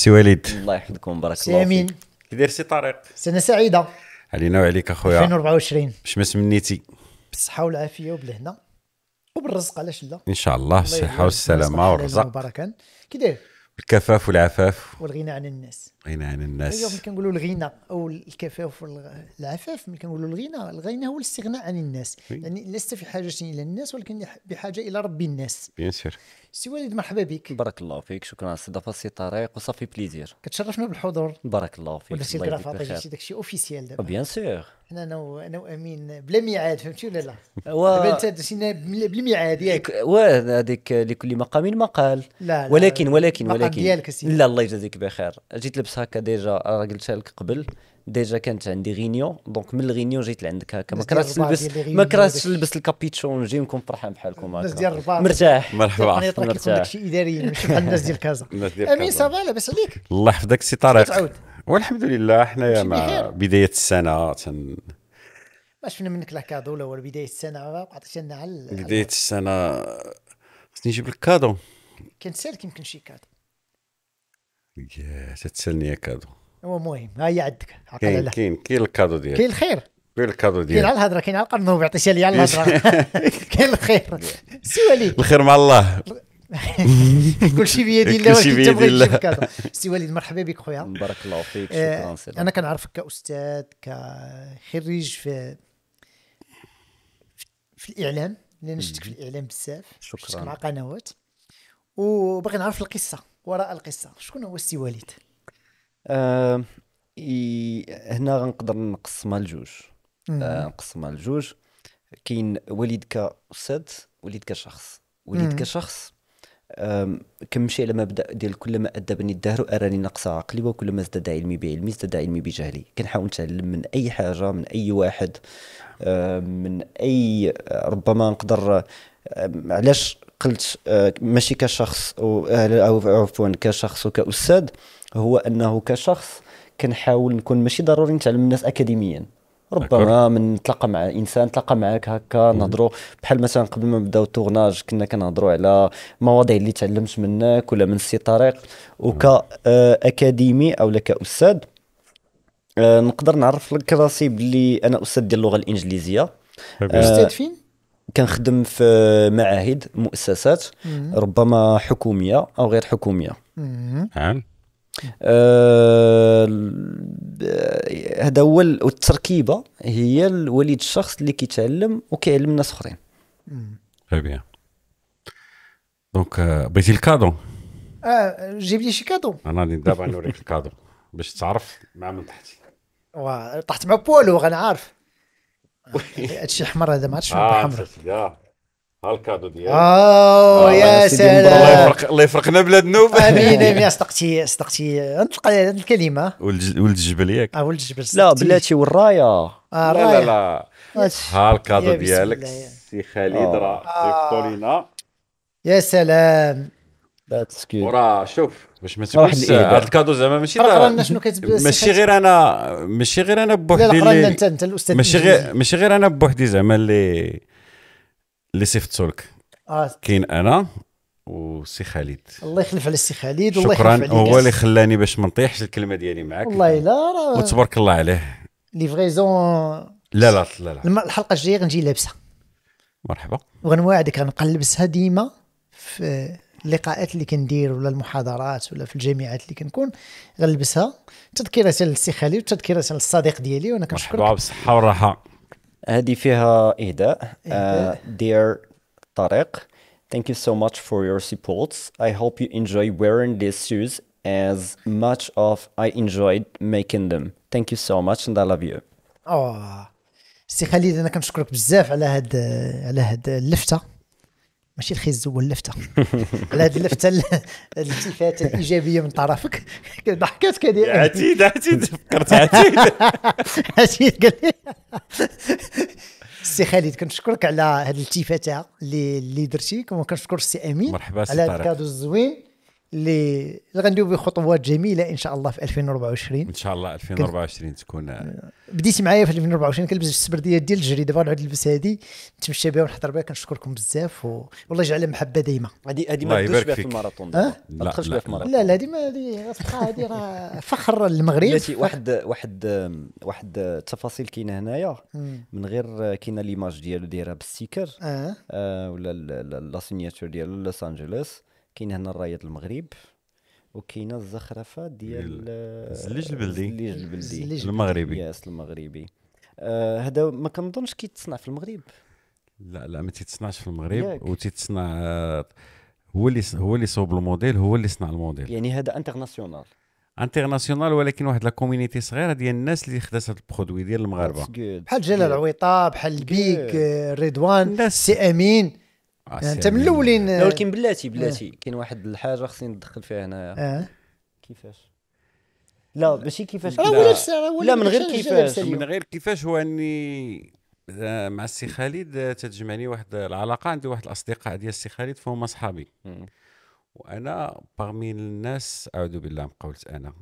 سي وليد الله يحفظكم بارك الله امين كي داير سي طارق سنه سعيده علينا وعليك اخويا 2024 باش ما سمنيتي بالصحه والعافيه وبالهنا وبالرزق علاش لا ان شاء الله بالصحه والسلامه والرزق وبركه كي داير الكفاف والعفاف والغنى عن الناس الغنى عن الناس اليوم أيوة، كنقولوا الغنى او الكفاف والعفاف ملي كنقولوا الغنى الغنى هو الاستغناء عن الناس يعني لست في حاجه الى الناس ولكن بحاجه الى رب الناس بيان سور سي وليد مرحبا بك بارك الله فيك شكرا على الاستضافه سي طارق وصافي بليزير كتشرفنا بالحضور بارك الله فيك ولا سي الكرافات شي داكشي اوفيسيال دابا بيان oh, سور حنا انا انا وامين بلا ميعاد فهمتي ولا لا دابا انت درتينا بلا ميعاد ياك واه هذيك لكل مقام مقال لا, لا ولكن ولكن ولكن لا الله يجازيك بخير جيت لبس هكا ديجا راه قلتها لك قبل ديجا كانت عندي غينيو دونك من الغينيو جيت لعندك هكا ما كرهتش نلبس ما كرهتش نلبس الكابيتشو ونجي نكون فرحان بحالكم هكا مرتاح مرحبا مرتاح داكشي اداري ماشي بحال الناس ديال كازا امين صافا لاباس عليك الله يحفظك سي طارق والحمد لله حنايا مع بدايه السنه تن... ما شفنا منك لا كادو ولا ولا بدايه السنه عطيتي لنا على بدايه السنه خصني نجيب لك كادو كنسالك يمكن شي كادو يا تتسالني يا كادو المهم هي عندك كاين كاين كاين الكادو ديالك كاين الخير كاين الكادو ديالك كاين على الهضره كاين على القرن هو سالي على الهضره كاين الخير وليد الخير مع الله كلشي بيد الله كلشي بيد الله سي وليد مرحبا بك خويا بارك الله فيك آه، شكرا انا كنعرفك كاستاذ كخريج في في الاعلام لان شفتك في الاعلام بزاف شكرا مع قنوات وباغي نعرف القصه وراء القصه شكون هو السي وليد آه هنا غنقدر نقسمها لجوج آه نقسمها لجوج كاين وليد كاستاذ وليد كشخص وليد كشخص كنمشي على مبدا ديال كلما ادبني الدهر اراني ناقص عقلي وكلما ازداد علمي بعلمي ازداد علمي بجهلي كنحاول نتعلم من اي حاجه من اي واحد من اي آه، ربما نقدر علاش قلت آه، ماشي كشخص او آه، عفوا كشخص وكاستاذ هو انه كشخص كنحاول نكون ماشي ضروري نتعلم الناس اكاديميا ربما من تلقى مع انسان تلقى معك هكا نهضروا بحال مثلا قبل ما نبداو التورناج كنا كنهضروا على مواضيع اللي تعلمت منك ولا من سي طريق آه، اكاديمي او كاستاذ أه نقدر نعرف لك راسي باللي انا استاذ ديال اللغه الانجليزيه آه، استاذ فين؟ كنخدم في معاهد مؤسسات ربما حكوميه او غير حكوميه نعم آه، هذا هو والتركيبه هي الوليد الشخص اللي كيتعلم وكيعلم ناس اخرين تري بيان دونك بغيتي الكادو اه جيب لي شي كادو انا دابا نوريك الكادو باش تعرف مع من تحتي وا طحت مع بولو غنعرف هادشي احمر هذا ما عرفتش شنو حمر الكادو ديالك او آه، يا سلام الله يفرقنا بلاد نوب امين امين صدقتي صدقتي نطلق الكلمه ولد الجبل ياك اه ولد الجبل لا بلاتي والرايه اه لا لا لا ها الكادو ديالك سي خالد آه. راه سيفطو آه. لينا يا سلام وراه شوف باش ما تقولش هذا الكادو زعما ماشي ماشي غير انا ماشي غير انا بوحدي لا لا انت انت الاستاذ ماشي غير ماشي غير انا بوحدي زعما اللي اللي صيفطتوا لك آه. كاين انا وسي خالد الله يخلف على السي خالد والله يخلف عليك شكرا هو اللي خلاني باش ما نطيحش الكلمه ديالي معاك والله الا راه وتبارك الله عليه ليفغيزون لا لا لا لا الحلقه الجايه غنجي لابسه مرحبا وغنواعدك غنبقى نلبسها ديما في اللقاءات اللي كندير ولا المحاضرات ولا في الجامعات اللي كنكون غنلبسها تذكره للسي خالد وتذكره للصديق ديالي وانا كنشكرك مرحبا بالصحه والراحه هذه فيها إهداء. إهداء. Uh, dear Tarek, thank you so much for your support. I hope you enjoy wearing these shoes as much of I enjoyed making them. Thank you so much and I love you. Oh. سي خالد انا كنشكرك بزاف على هاد على هاد اللفته ماشي الخيز هو اللفته على هذه اللفته الالتفاته الايجابيه من طرفك ضحكات هذه عتيد عتيد فكرت عتيد عتيد قال لي السي خالد كنشكرك على هذه الالتفاته اللي اللي درتي كما كنشكر السي امين مرحبا على هذا الكادو الزوين اللي غندوي بخطوات جميله ان شاء الله في 2024 ان شاء الله 2024 تكون آه، بديت معايا في 2024 كنلبس السبرديه ديال الجري دابا غنعود نلبس هذه نتمشى بها ونحضر بها كنشكركم بزاف و... والله يجعلها محبه دايما هذه هذه ما تدوش بها في الماراثون أه؟ لا ما تدخلش بها في الماراثون لا لا هذه ما هذه هذه راه فخر للمغرب واحد واحد واحد التفاصيل كاينه هنايا من غير كاينه ليماج ديالو دايره بالستيكر آه. آه ولا لا سينياتور ديالو لوس انجلوس كاين هنا الرايات المغرب وكاينه الزخرفه ديال آه، الزليج البلدي الزليج البلدي المغربي ياس المغربي آه، هذا آه ما كنظنش كيتصنع في المغرب لا لا ما تيتصنعش في المغرب وتيتصنع آه، هو اللي هو اللي صوب الموديل هو اللي صنع الموديل يعني هذا انترناسيونال انترناسيونال ولكن واحد لا كوميونيتي صغيره ديال الناس اللي خدات هذا البرودوي ديال المغاربه بحال جلال عويطه بحال البيك ريدوان سي امين آه، يعني انت من الاولين آه، ولكن بلاتي بلاتي آه. كاين واحد الحاجه خصني ندخل فيها هنايا كيفاش لا ماشي كيفاش لا من غير كيفاش من غير كيفاش هو اني مع السي خالد تتجمعني واحد العلاقه عندي واحد الاصدقاء ديال السي خالد فهم اصحابي وانا باغمي الناس اعوذ بالله من قولت انا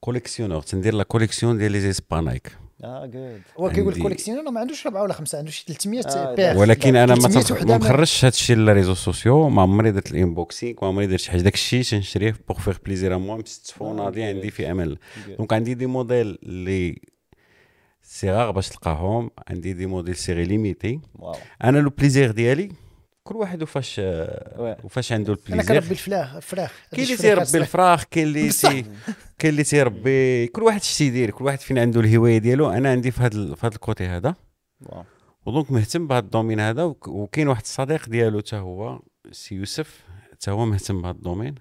كوليكسيونور تندير لا كوليكسيون ديال لي زيسبانايك اه جود هو كيقول كوليكسيون ما عندوش ربعه ولا خمسه عنده شي 300 آه بيع ولكن انا ما مخرجش هذا الشيء للريزو سوسيو ما عمري درت الانبوكسينغ ما عمري درت شي حاجه داك الشيء تنشريه بوغ فيغ بليزير ا موا مستفون غادي عندي في امل دونك عندي دي موديل اللي صغار باش تلقاهم عندي دي موديل سيغي ليميتي انا لو بليزير ديالي كل واحد وفاش وفاش عنده البليزير انا كنربي الفلاح الفراخ كاين اللي تيربي الفراخ كاين اللي كاين اللي تيربي كل واحد اش تيدير كل واحد فين عنده الهوايه ديالو انا عندي في هذا في هذا الكوتي هذا ودونك مهتم بهذا الدومين هذا وكاين واحد الصديق ديالو حتى هو سي يوسف حتى هو مهتم بهذا الدومين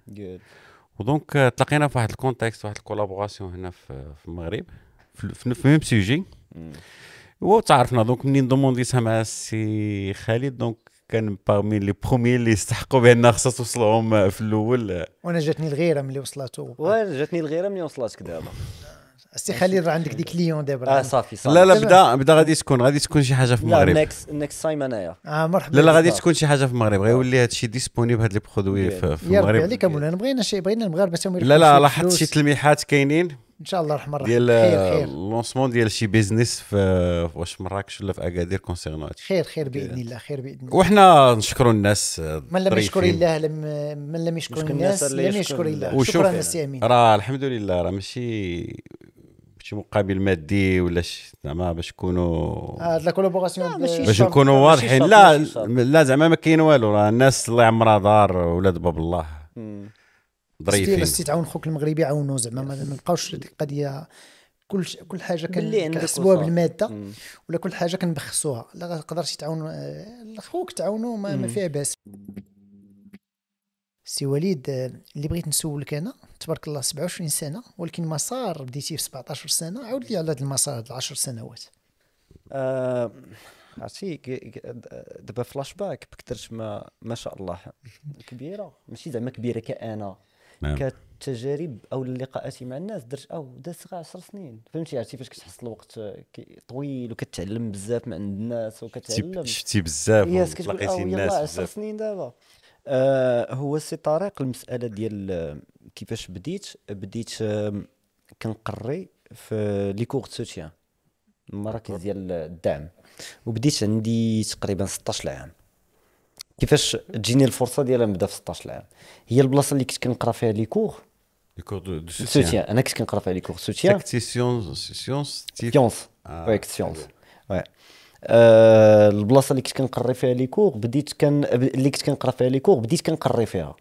ودونك آه، تلاقينا في واحد الكونتكست واحد الكولابوراسيون هنا في, في المغرب في, في ميم سوجي وتعرفنا دونك منين دومونديتها مع السي خالد دونك كان باغمي لي برومي اللي يستحقوا بان خصها توصلهم في الاول وانا جاتني الغيره ملي وصلته وانا جاتني الغيره ملي وصلتك دابا سي خليل راه عندك ديك ليون دابا اه صافي صافي لا لا بدا بدا غادي تكون غادي تكون شي حاجه في المغرب نيكست نيكست تايم انايا اه مرحبا لا لا غادي تكون شي حاجه في المغرب غيولي هذا الشيء ديسبونيبل هاد لي برودوي في المغرب يا ربي عليك بغينا شي بغينا المغاربه لا لا لاحظت شي تلميحات كاينين ان شاء الله الرحمن الرحيم ديال اللونسمون ديال شي بيزنس في واش مراكش ولا في اكادير كونسيرنو خير خير باذن الله خير باذن الله وحنا نشكروا الناس آه، من لم يشكر الله لم من لم يشكر الناس لم يشكر الله شكرا السي امين راه الحمد لله راه ماشي شي مقابل مادي ولا زعما باش نكونوا آه، هاد الكولابوراسيون باش نكونوا واضحين لا لا زعما ما كاين والو راه الناس الله يعمرها دار ولاد باب الله ظريفين خصك تعاون خوك المغربي عاونو زعما ما نلقاوش ديك القضيه كل ش... كل حاجه كنحسبوها بالماده مم. ولا كل حاجه كنبخسوها لا تقدرش تعاون خوك تعاونو ما, ما فيها باس سي وليد اللي بغيت نسولك انا تبارك الله 27 سنه ولكن مسار بديتي في 17 سنه عاود لي على هذا المسار هاد 10 سنوات آه عرفتي دابا فلاش باك بكثرت ما ما شاء الله كبيره ماشي زعما كبيره كانا نعم. كتجارب او اللقاءات مع الناس درت او دازت غير 10 سنين فهمتي عرفتي فاش كتحس الوقت طويل وكتعلم بزاف من عند الناس وكتعلم شفتي بزاف لقيتي الناس 10 سنين دابا آه هو سي طارق المساله ديال كيفاش بديت بديت آه كنقري في لي كور سوتيان المراكز ديال الدعم وبديت عندي تقريبا 16 عام كيفاش تجيني الفرصه ديال نبدا في 16 عام هي البلاصه اللي كنت كنقرا فيها لي كور لي كور دو سوتيان انا كنت كنقرا فيها لي كور سوتيان كنتي سيونس سيونس سيونس وي سيونس وي البلاصه اللي كنت كنقري فيها لي كور بديت كان اللي كنت كنقرا فيها لي كور بديت كنقري فيها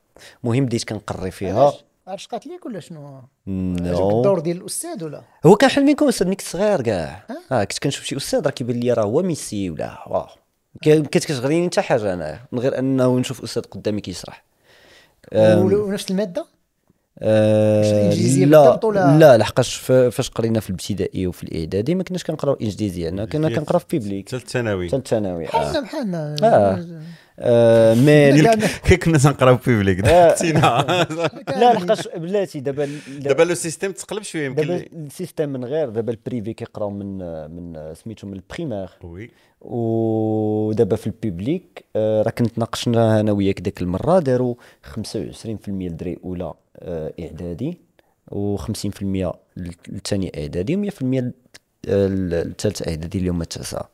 المهم بديت كنقري فيها قالت ليك ولا شنو؟ نو الدور ديال الاستاذ ولا؟ هو كان حلمي نكون استاذ ملي كنت صغير كاع أه؟, اه كنت كنشوف شي استاذ راه كيبان لي راه هو ميسي ولا واه كنت كتغريني حتى حاجه انا من غير انه نشوف استاذ قدامي كيشرح ونفس الماده أه لا لا لحقاش فاش قرينا في الابتدائي وفي الاعدادي ما كناش كنقراو انجليزيه انا كنا كنقراو في بيبليك حتى الثانوي حتى الثانوي بحالنا آه. آه، مالك كي كنا تنقراو بيبليك آه، لا لحقاش بلاتي دابا دابا لو سيستيم تقلب شويه يمكن دابا السيستيم من غير دابا البريفي كيقراو من من سميتو من البريمير وي ودابا في البيبليك آه، راه كنت ناقشنا انا وياك ديك المره داروا 25% لدري اولى اعدادي و50% للثاني اعدادي و100% الثالث اعدادي اللي هما التاسعه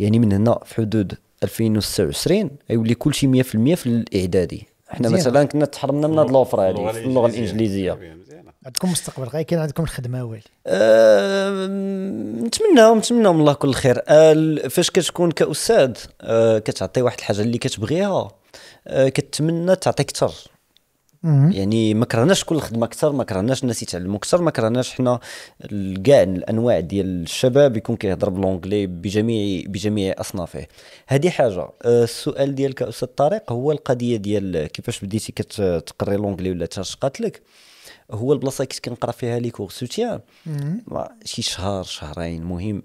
يعني من هنا في حدود 2026 غيولي كلشي 100% في الاعدادي حنا مثلا كنا تحرمنا من هاد لوفر هادي في اللغه الانجليزيه عندكم مستقبل غير كاين عندكم الخدمه والي أه نتمناو نتمناو من الله كل خير أه فاش كتكون كاستاذ أه كتعطي واحد الحاجه اللي كتبغيها أه كتمنى تعطي اكثر يعني ما كرهناش كل خدمه اكثر ما كرهناش الناس يتعلموا اكثر ما كرهناش حنا كاع الانواع ديال الشباب يكون كيهضر بالونجلي بجميع بجميع اصنافه هذه حاجه أه، السؤال ديالك استاذ طارق هو القضيه ديال كيفاش بديتي كتقري لونجلي ولا تشقات لك هو البلاصه كنت كنقرا فيها لي كور سوتيان شي شهر شهرين مهم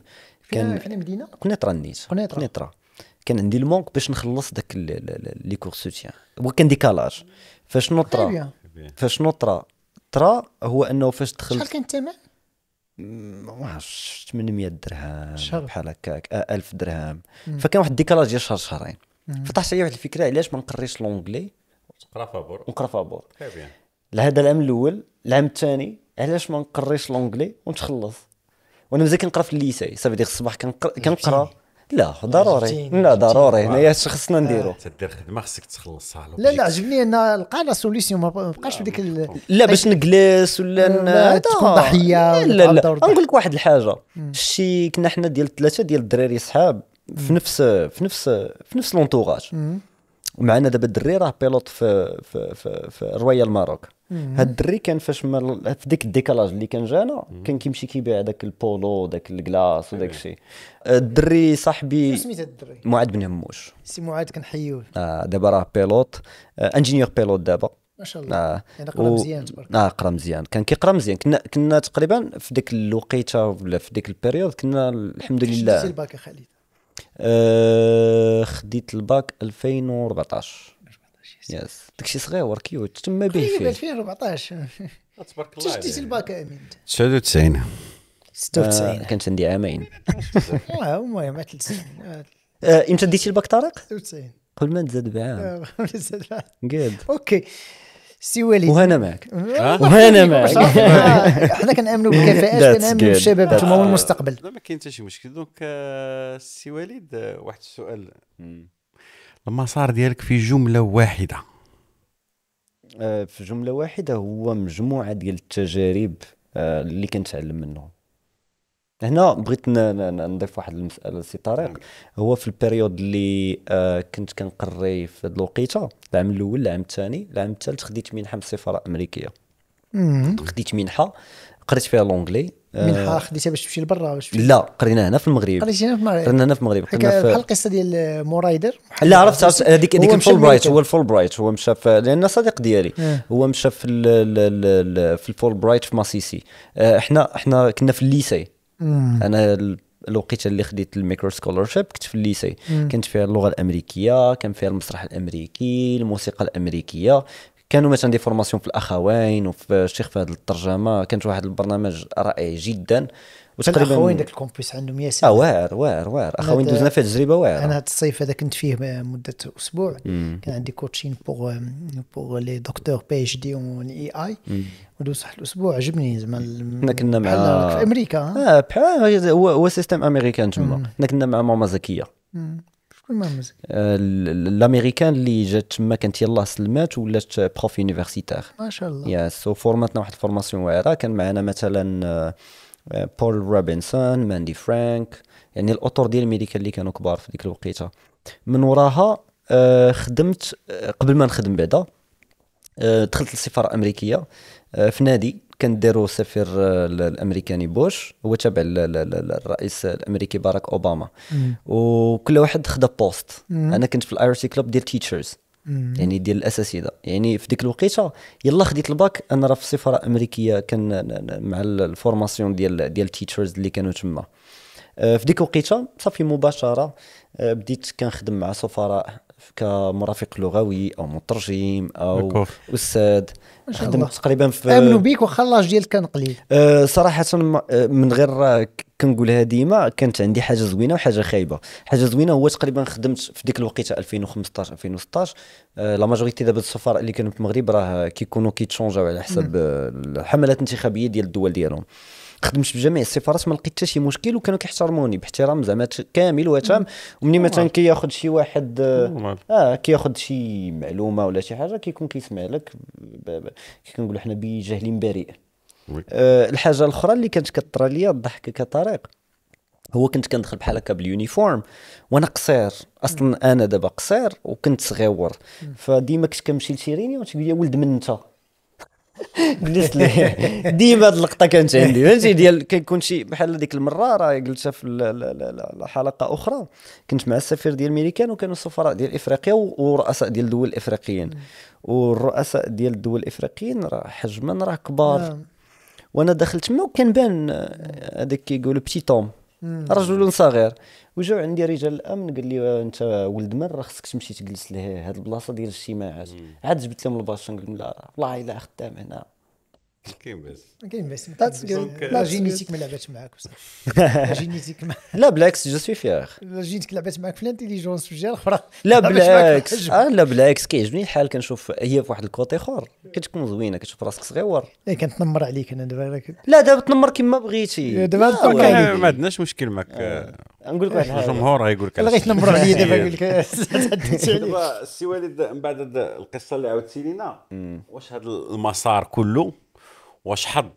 كان في المدينه قنيطره نيت قنيطره كان عندي المونك باش نخلص داك لي كور سوتيان وكان ديكالاج فاش طرا فاش طرا طرا هو انه فاش دخلت شحال كان الثمن؟ ما عرفتش 800 درهم بحال هكاك 1000 آه، درهم فكان واحد الديكالاج ديال شهر شهرين فطاحت عليا واحد الفكره علاش ما نقريش لونجلي تقرا فابور نقرا فابور لهذا العام الاول العام الثاني علاش ما نقريش لونجلي ونتخلص وانا مازال كنقرا في الليساي صافي ديك الصباح كنقرا لا ضروري لا ضروري هنايا اش خصنا نديرو آه، تدير خدمه خصك تخلصها لا لا عجبني ان لقى لا سوليسيون ما بقاش بديك لا باش نجلس ولا تكون ضحيه لا لا نقول لك واحد الحاجه شتي كنا حنا ديال ثلاثه ديال الدراري صحاب في نفس في نفس في نفس لونتوراج ومعنا دابا الدري راه بيلوت في في في, في رويال ماروك هاد الدري كان فاش في ديك الديكالاج اللي كان جانا كان كيمشي كيبيع داك البولو داك الكلاص وداك الشيء الدري صاحبي سميت الدري معاد بن هموش سي معاد كنحيوه اه دابا راه بيلوت آه انجينيور بيلوت دابا ما شاء الله آه. يعني قرا و... مزيان تبارك اه قرا مزيان كان كيقرا مزيان كنا كنا تقريبا في ديك الوقيته ولا في ديك البيريود كنا الحمد لله الباك خالد آه، خديت الباك 2014 يس داكشي صغيور كيوت تما به فيه 2014 تبارك الله شديت الباك امين 99 96 آه، كانت عندي عامين واه المهم ثلاث سنين آه، امتى ديتي الباك طارق؟ 96 قبل ما نزاد بعام قبل ما نزاد بعام اوكي سي وليد وهنا معك أه؟ أه؟ وهنا معك حنا كنامنوا بالكفاءات كنامنوا بالشباب انتم هو المستقبل ما كاين حتى شي مشكل دونك آه، سي وليد واحد السؤال المسار ديالك في جمله واحده في جمله واحده هو مجموعه ديال التجارب اللي كنتعلم منهم هنا بغيت نضيف واحد المساله سي طارق هو في البيريود اللي آه، كنت كنقري في هذه الوقيته العام الاول العام الثاني العام الثالث خديت منحه من السفاره الامريكيه خديت منحه قريت فيها لونجلي آه، منحه خديتها باش تمشي لبرا باش لا قريناها هنا في المغرب قريتها هنا في المغرب قرينا هنا في المغرب قرينا في بحال القصه ديال مورايدر لا عرفت هذيك هذيك الفول برايت هو الفول برايت هو مشى لان صديق ديالي اه. هو مشى في في الفول برايت في ماسيسي احنا احنا كنا في الليسي انا الوقيته اللي خديت الميكرو سكولرشيب كنت في الليسي كانت فيها اللغه الامريكيه كان فيها المسرح الامريكي الموسيقى الامريكيه كانوا مثلا دي فورماسيون في الاخوين وفي الشيخ فهد الترجمه كانت واحد البرنامج رائع جدا وتقريبا اخوين داك الكومبيس عندهم ياسر اه واعر واعر واعر اخوين دوزنا فيها تجربه واعره انا هذا الصيف هذا كنت فيه مده اسبوع مم. كان عندي كوتشين بوغ بوغ لي دكتور بي اتش دي اون اي اي ودوز واحد الاسبوع عجبني زعما حنا كنا مع في امريكا اه بحال هو, هو سيستم امريكان تما حنا كنا مع ماما زكيه شكون ماما زكيه؟ آه، الامريكان اللي جات تما كانت يلاه سلمات ولات بروف يونيفرسيتير ما شاء الله سو فورماتنا واحد الفورماسيون واعره كان معنا مثلا آه، آه، بول روبنسون ماندي فرانك يعني الاطر ديال الميديكال اللي كانوا كبار في ديك الوقيته من وراها آه، خدمت آه، قبل ما نخدم بعدا دخلت للسفاره الامريكيه في نادي كان داروا السفير الامريكاني بوش هو تابع للرئيس الامريكي باراك اوباما مم. وكل واحد خدا بوست مم. انا كنت في الاي سي كلوب ديال تيتشرز يعني ديال ده يعني في ديك الوقيته يلا خديت الباك انا راه في السفاره الامريكيه كان مع الفورماسيون ديال ديال التيتشرز اللي كانوا تما آه، في ديك الوقيته صافي مباشره آه، بديت كنخدم مع سفراء كمرافق لغوي او مترجم او بكوف. استاذ خدمت تقريبا في امنوا بيك واخا لاج ديالك كان قليل أه صراحه آه، من غير آه، كنقولها ديما كانت عندي حاجه زوينه وحاجه خايبه حاجه زوينه هو تقريبا خدمت في ديك الوقيته 2015 2016 أه لا ماجوريتي دابا السفراء اللي كانوا في المغرب راه كيكونوا كيتشونجاو على حسب آه، الحملات الانتخابيه ديال الدول ديالهم خدمت بجميع السفارات ما لقيت حتى شي مشكل وكانوا كيحترموني باحترام زعما كامل وتام ومني مثلا كياخذ شي واحد اه كياخذ شي معلومه ولا شي حاجه كيكون كيسمع لك كنقولوا حنا بجهل بريء آه الحاجه الاخرى اللي كانت كطرى ليا الضحك كطريق هو كنت كندخل بحال هكا باليونيفورم وانا قصير اصلا انا دابا قصير وكنت صغيور فديما كنت كنمشي لشيريني وتقول لي ولد من انت بالنسبه لي ديما هاد اللقطه كانت عندي فهمتي ديال كيكون شي بحال هذيك المره راه قلتها في حلقه اخرى كنت مع السفير ديال الميريكان وكانوا السفراء ديال افريقيا ورؤساء ديال الدول الافريقيين والرؤساء ديال الدول الافريقيين راه حجما راه كبار نعم. وانا دخلت تما وكان بان آه، هذاك كيقولوا بتي توم رجل صغير وجاو عندي رجال الامن قال لي آه، انت ولد من راه خصك تمشي تجلس لهذه هاد البلاصه ديال الاجتماعات عاد جبت لهم الباشا قلت لهم لا والله الا خدام هنا كاين باس كاين باس لا جينيتيك ما لعبتش معاك لا جينيتيك لا بالعكس جو سوي فيغ لا جينيتيك لعبت معاك في الانتيليجونس في الجهه الاخرى لا بالعكس آه لا بالعكس كيعجبني الحال كنشوف هي في واحد الكوتي اخر كتكون زوينه كتشوف راسك صغيور اي كنتنمر عليك انا دابا لا دابا تنمر كما بغيتي دابا ما عندناش مشكل معك نقول لك واحد الجمهور غيقول لك لا غيتنمروا عليا دابا يقول لك دابا السي وليد من بعد القصه اللي عاودتي لينا واش هذا المسار كله واش حظ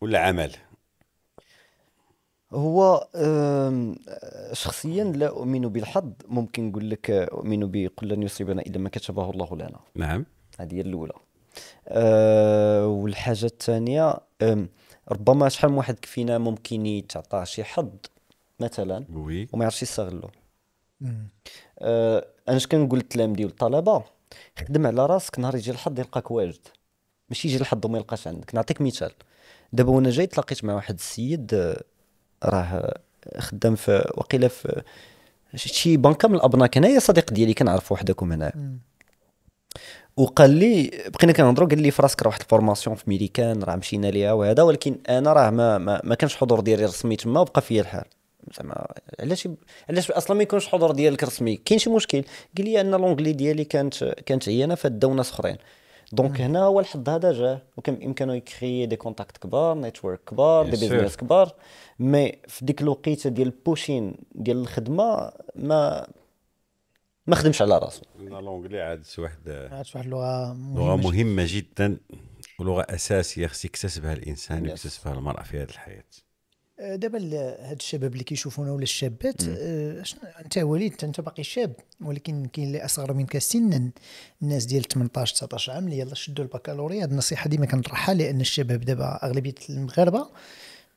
ولا عمل هو شخصيا لا اؤمن بالحظ ممكن نقول لك اؤمن بقل لن يصيبنا الا ما كتبه الله لنا نعم هذه هي الاولى آه، والحاجه الثانيه ربما شحال من واحد فينا ممكن يتعطاه شي حظ مثلا وي وما يعرفش يستغله آه، انا اش كنقول للتلاميذ والطلبه خدم على راسك نهار يجي الحظ يلقاك واجد ماشي يجي لحد وما يلقاش عندك نعطيك مثال دابا وانا جاي تلاقيت مع واحد السيد آه، راه خدام في وقيلا في شي بنكه من الابناك هنايا صديق ديالي كنعرفو وحدكم هنايا وقال لي بقينا كنهضروا قال لي في راسك راه واحد الفورماسيون في ميريكان راه مشينا ليها وهذا ولكن انا راه ما ما, ما كانش حضور ديالي رسمي تما وبقى فيا الحال زعما علاش علاش اصلا ما يكونش حضور ديالك رسمي كاين شي مشكل قال لي ان لونجلي ديالي كانت كانت عيانه فداو ناس اخرين دونك mm. هنا هو الحظ هذا جاه وكان بامكانه يكري دي كونتاكت كبار نيتورك كبار دي بيزنس كبار مي في ديك الوقيته ديال البوشين ديال الخدمه ما ما خدمش على راسو لونغلي عاد واحد عاد واحد اللغه لغه مهمه جدا ولغه اساسيه خص يكتسبها الانسان يكتسبها المراه في هذه الحياه آه، دابا هاد الشباب اللي كيشوفونا ولا الشابات آه، انت وليد انت باقي شاب ولكن كاين اللي اصغر منك سنا الناس ديال 18 19 عام اللي يلاه شدوا البكالوريا هاد النصيحه ديما كنطرحها لان الشباب دابا اغلبيه المغاربه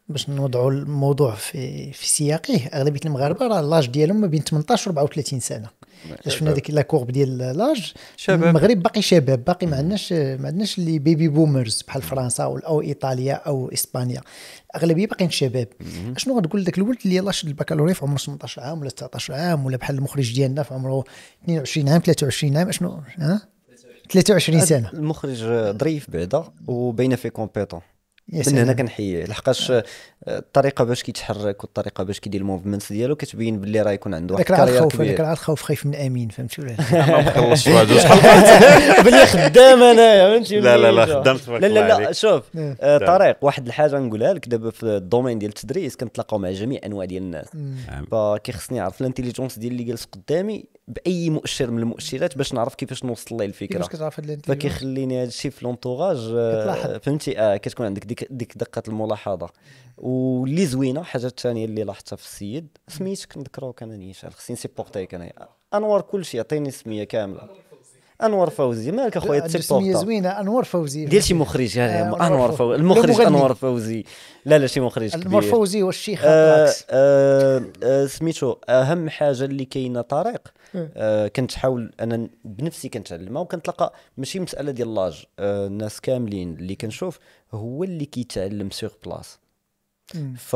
باش نوضعوا الموضوع في في سياقه اغلبيه المغاربه راه لاج ديالهم ما بين 18 و 34 سنه شفنا ديك لا كورب ديال لاج المغرب باقي شباب باقي ما عندناش ما عندناش اللي بيبي بومرز بحال فرنسا او ايطاليا او اسبانيا الاغلبيه باقيين شباب شنو غتقول لذاك الولد اللي يلاه شد البكالوريا في عمره 18 عام ولا 19 عام ولا بحال المخرج ديالنا في عمره 22 عام 23 عام شنو ها 23 سنه المخرج ظريف بعدا وباينه فيه كومبيتون من هنا كنحييه لحقاش آه، الطريقه باش كيتحرك والطريقه باش كيدير الموفمنت ديالو كتبين باللي راه يكون عنده واحد الكارير كبير داك العاد خوف خايف من امين فهمتي ولا لا مخلصش واحد بلي خدام انايا فهمتي لا لا لا خدام لا لا لا شوف نعم. آه، نعم. طريق واحد الحاجه نقولها لك دابا في الدومين ديال التدريس كنتلاقاو مع جميع انواع ديال الناس نعم. فكيخصني نعرف الانتيليجونس ديال اللي جالس قدامي باي مؤشر من المؤشرات باش نعرف كيفاش نوصل ليه الفكره كيفاش كتعرف فكيخليني هذا الشيء في آه، لونتوراج فهمتي اه كتكون عندك ديك ديك ديك دقه الملاحظه واللي زوينه حاجه الثانيه اللي لاحظتها في السيد سميتك كنذكروك انا نيشان خصني نسيبورتيك انايا انوار كلشي عطيني السميه كامله انور فوزي مالك اخويا سميه زوينه انور فوزي ديال شي مخرج هذا آه، انور فوزي المخرج انور فوزي لا لا شي مخرج كبير انور فوزي والشيخ آه آه آه سميتو اهم حاجه اللي كاينه طريق آه، كنت حاول انا بنفسي كنتعلمها وكنتلقى ماشي مساله ديال لاج آه الناس كاملين اللي كنشوف هو اللي كيتعلم سيغ بلاس ف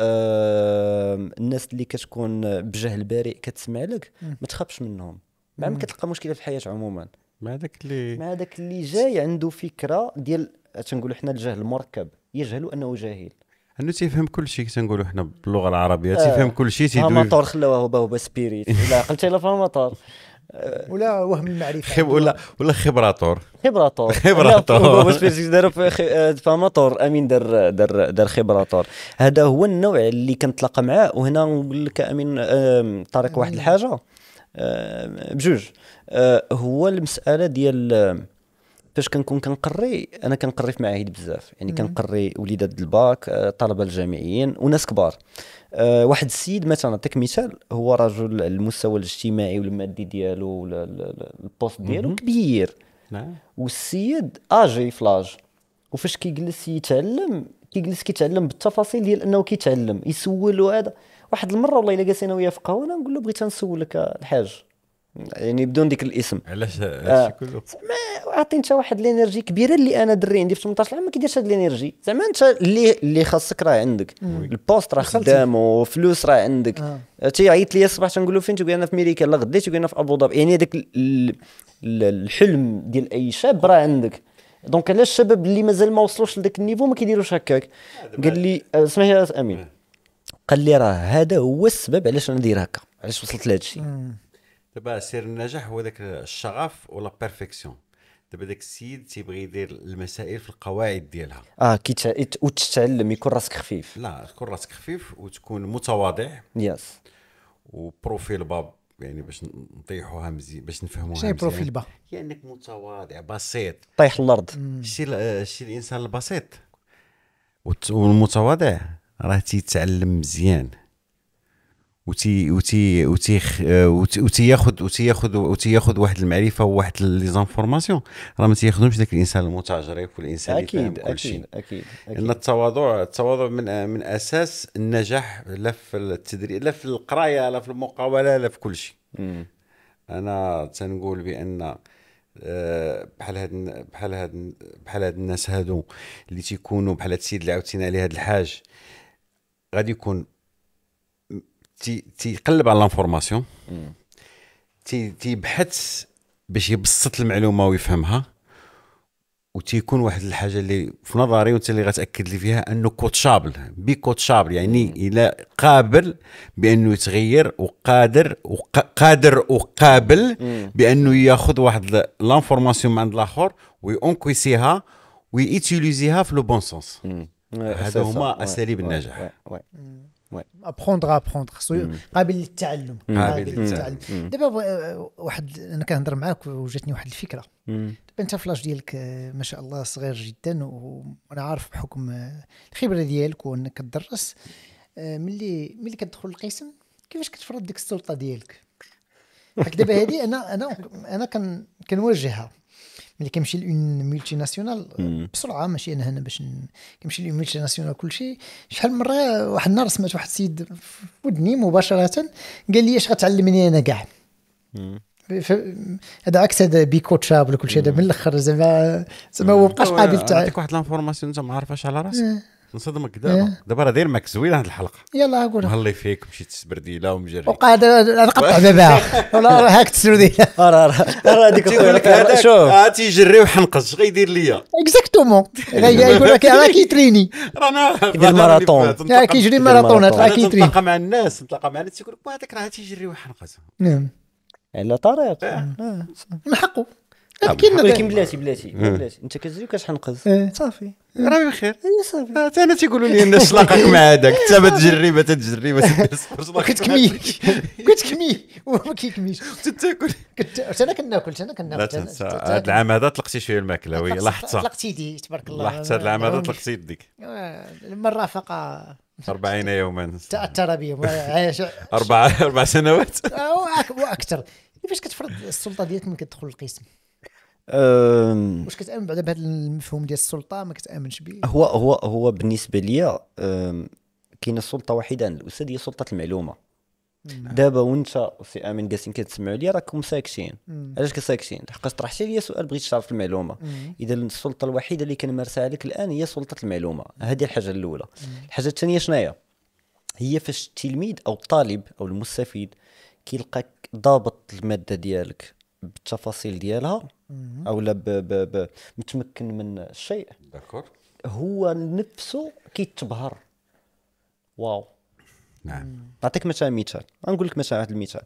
آه، الناس اللي كتكون بجهل بارئ كتسمع لك ما تخافش منهم مع ما كتلقى مشكله في الحياه عموما مع داك اللي مع داك اللي جاي عنده فكره ديال تنقولوا حنا الجهل المركب يجهل انه جاهل انه تيفهم كل شيء تنقولوا حنا باللغه العربيه تيفهم آه. كل شيء تيدوي المطور خلاوه هو هو سبيريت لا قلتي لا في ولا وهم المعرفه خب ولا ولا خبراتور خبراتور خبراتور باش باش دار فاماتور آه، امين دار دار دار خبراتور هذا هو النوع اللي كنتلاقى معاه وهنا نقول لك امين طارق واحد الحاجه بجوج آه، هو المساله ديال فاش كنكون كنقري انا كنقري في معاهد بزاف يعني كنقري وليدات الباك الطلبه آه، الجامعيين وناس كبار أه واحد السيد مثلا نعطيك مثال هو رجل المستوى الاجتماعي والمادي ديالو البوست ديالو كبير نعم. والسيد اجي فلاج وفاش كيجلس يتعلم كيجلس كيتعلم بالتفاصيل ديال انه كيتعلم يسول وهذا واحد المره والله الا جالس انا وياه في قهوه نقول له بغيت نسولك الحاج يعني بدون ديك الاسم علاش هذا آه. كله زعما عطي انت واحد الانرجي كبيره اللي انا دري عندي في 18 عام ما كيديرش هاد الانرجي زعما انت اللي اللي خاصك راه عندك البوست راه خدام وفلوس راه عندك آه. آه، تيعيط لي الصباح تنقول له فين تقول انا في امريكا لا غدا تقول انا في ابو ظبي يعني هذاك الحلم ديال اي شاب راه عندك دونك علاش الشباب اللي مازال ما وصلوش لذاك النيفو ما كيديروش هكاك قال لي آه، اسمح لي امين قال لي راه هذا هو السبب علاش انا ندير هكا علاش وصلت لهذا الشيء دابا سر النجاح هو ذاك الشغف ولا بيرفيكسيون دابا ذاك السيد تيبغي يدير المسائل في القواعد ديالها اه كي وتتعلم يكون راسك خفيف لا تكون راسك خفيف وتكون متواضع يس وبروفيل باب يعني باش نطيحوها مزيان باش نفهموها شنو بروفيل با يعني انك متواضع بسيط طيح الارض شتي شتي الانسان البسيط والمتواضع راه تيتعلم مزيان وتي وتي وتي آه، وتي وتياخذ وتياخذ وتياخذ واحد المعرفه وواحد لي زانفورماسيون راه ما تياخذهمش ذاك الانسان المتجرف والانسان اللي فاهم كل شيء اكيد اكيد لان التواضع التواضع من من اساس النجاح لا في التدريب لا في القرايه لا في المقاوله لا في كل شيء انا تنقول بان آه، بحال هاد بحال هاد بحال هاد الناس هادو اللي تيكونوا بحال هاد السيد اللي عاودتينا عليه هاد الحاج غادي يكون تي تيقلب على لانفورماسيون تي تيبحث باش يبسط المعلومه ويفهمها وتيكون واحد الحاجه اللي في نظري وانت اللي غتاكد لي فيها انه كوتشابل بي كوتشابل يعني الى قابل بانه يتغير وقادر وقادر وقابل بانه ياخذ واحد لانفورماسيون من عند الاخر ويونكويسيها ويتيليزيها في لو بون سونس هذا هما اساليب النجاح وي. وي. ابخوندر ابخوندر خصو قابل للتعلم mm. قابل للتعلم mm. Mm. دابا واحد انا كنهضر معاك وجاتني واحد الفكره دابا انت فلاش ديالك آه، ما شاء الله صغير جدا وانا عارف بحكم آه، الخبره ديالك وانك كدرس آه، ملي ملي كتدخل القسم كيفاش كتفرض ديك السلطه ديالك دابا هذه انا انا انا كنواجهها ملي كنمشي لون ملتي ناسيونال بسرعه ماشي انا هنا باش كنمشي لون ملتي ناسيونال كلشي شحال من مره واحد النهار سمعت واحد السيد في ودني مباشره قال لي اش غتعلمني انا كاع هذا عكس هذا بيكوتشاب ولا كلشي هذا من الاخر زعما زعما هو مابقاش قابل تاع واحد لانفورماسيون انت ما عارفهاش على راسك نصدمك دابا إيه. دابا راه داير معك زوينه هاد الحلقه يلا قولها الله فيك مشيت سبرديله ومجري وقعد نقطع دابا ولا هاك السرديله راه راه هذيك شوف آه، تيجري وحنقص اش غيدير ليا اكزاكتومون يقول لك راه كيتريني رانا يدير ماراطون راه كيجري ماراطون راه كيتريني نتلاقى مع الناس نتلاقى مع الناس تيقول لك هذاك راه تيجري وحنقص نعم على طريق من نعم. حقه أه، كاين ولكن بلاتي بلاتي بلاتي انت كتجري وكتحنقز إيه، صافي إيه، راه بخير إيه، صافي حتى أه، انا تيقولوا لي الناس شلاقك مع هذاك انت ما تجري ما تجري ما كتكمي كتكمي وما كيكميش تاكل حتى انا كناكل حتى انا كناكل هذا العام هذا طلقتي شويه الماكله وي لاحظت طلقت يدي تبارك الله لاحظت هذا العام هذا طلقت يديك لما الرافقه 40 يوما تاثر بهم اربع اربع سنوات آه، واكثر كيفاش كتفرض السلطه ديالك من كتدخل القسم واش كتامن بعدا بهذا المفهوم ديال السلطه ما كتامنش به هو هو هو بالنسبه ليا كاينه السلطه واحده عند الاستاذ هي سلطه المعلومه دابا وانت سي امين جالسين كتسمعوا لي راكم ساكتين علاش كساكتين لحقاش طرحتي لي سؤال بغيت تعرف المعلومه اذا السلطه الوحيده اللي كنمارسها عليك الان هي سلطه المعلومه هذه الحاجه الاولى الحاجه الثانيه شناهي هي فاش التلميذ او الطالب او المستفيد كيلقاك ضابط الماده ديالك بالتفاصيل ديالها او لا ب ب ب متمكن من شيء داكور هو نفسه كيتبهر واو نعم نعطيك مثلا مثال غنقول لك مثلا هذا المثال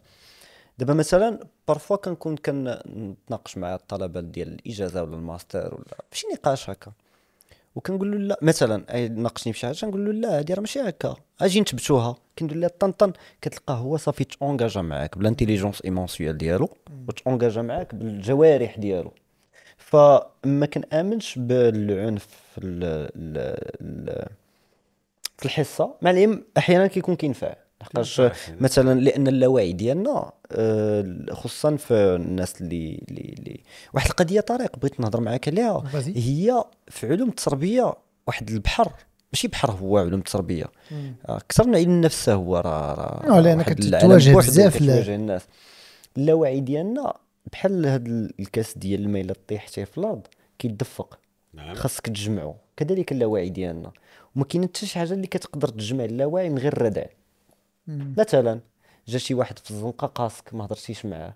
دابا مثلا بارفوا كنكون كنتناقش مع الطلبه ديال الاجازه ولا الماستر ولا شي نقاش هكا وكنقول له لا مثلا اي ناقشني في شي حاجه نقول له لا هادي راه ماشي هكا اجي نثبتوها كندير لها طن كتلقاه هو صافي تونجاجا معاك بالانتيليجونس ايمونسيال ديالو وتونجاجا معاك بالجوارح ديالو فما كنامنش بالعنف في في الحصه مع العلم احيانا كيكون كينفع لحقاش مثلا لان اللاوعي ديالنا آه، خصوصا في الناس اللي اللي واحد القضيه طريق بغيت نهضر معاك عليها هي في علوم التربيه واحد البحر ماشي بحر هو علوم التربيه آه، اكثر من علم النفس هو راه لان كتواجه بزاف الناس اللاوعي ديالنا بحال هذا الكاس ديال الماء الا طيح حتى في الارض كيدفق نعم. خاصك تجمعو كذلك اللاوعي ديالنا وما كاين حتى شي حاجه اللي كتقدر تجمع اللاوعي من غير الردع مثلا جا شي واحد في الزنقه قاسك ما هضرتيش معاه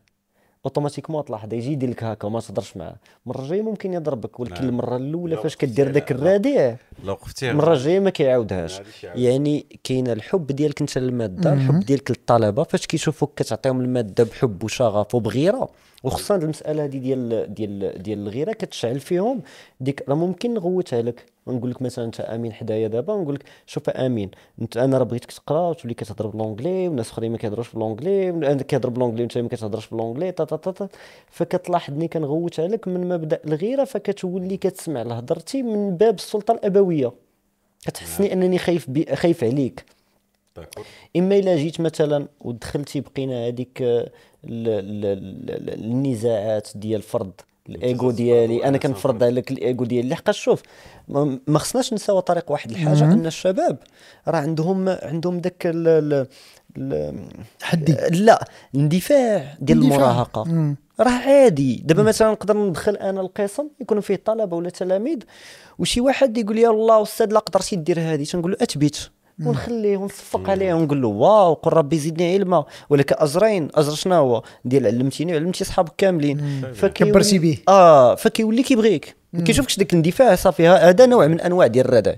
اوتوماتيكمون تلاحظ يجي يدير لك هكا وما تهضرش معاه المره الجايه ممكن يضربك ولكن نعم. المره الاولى فاش كدير داك الرادع لو وقفتي المره الجايه ما كيعاودهاش نعم، يعني كاين الحب ديالك انت للماده الحب ديالك للطلبه فاش كيشوفوك كتعطيهم الماده بحب وشغف وبغيره وخصوصا المساله هذه ديال ديال ديال الغيره كتشعل فيهم ديك راه ممكن نغوتها لك ونقول لك مثلا انت امين حدايا دابا ونقول لك شوف امين انت انا راه بغيتك تقرا وتولي كتهضر بالونجلي وناس اخرين ما كيهضروش بالونجلي انا كيهضر بالونجلي وانت ما كتهضرش بالونجلي تا تا تا فكتلاحظني كنغوت عليك من مبدا الغيره فكتولي كتسمع لهضرتي من باب السلطه الابويه كتحسني نعم. انني خايف خايف عليك اما الا جيت مثلا ودخلتي بقينا هذيك النزاعات ديال فرض الايجو ديالي انا كنفرض عليك الايجو ديالي لحقاش شوف ما خصناش نساو طريق واحد الحاجه ان الشباب راه عندهم عندهم ال تحدي لا اندفاع ديال المراهقه راه عادي دابا مثلا نقدر ندخل انا القسم يكون فيه طلبه ولا تلاميذ وشي واحد يقول لي والله استاذ لا قدرتي دير هذه تنقول له اثبت ونخليه ونصفق إيه. عليه ونقول له واو قل ربي زدني علما ولك اجرين اجر شنو هو ديال علمتيني وعلمتي صحابك كاملين كبرتي به اه فكيولي كيبغيك ما كيشوفكش داك الاندفاع صافي هذا نوع من انواع ديال الردع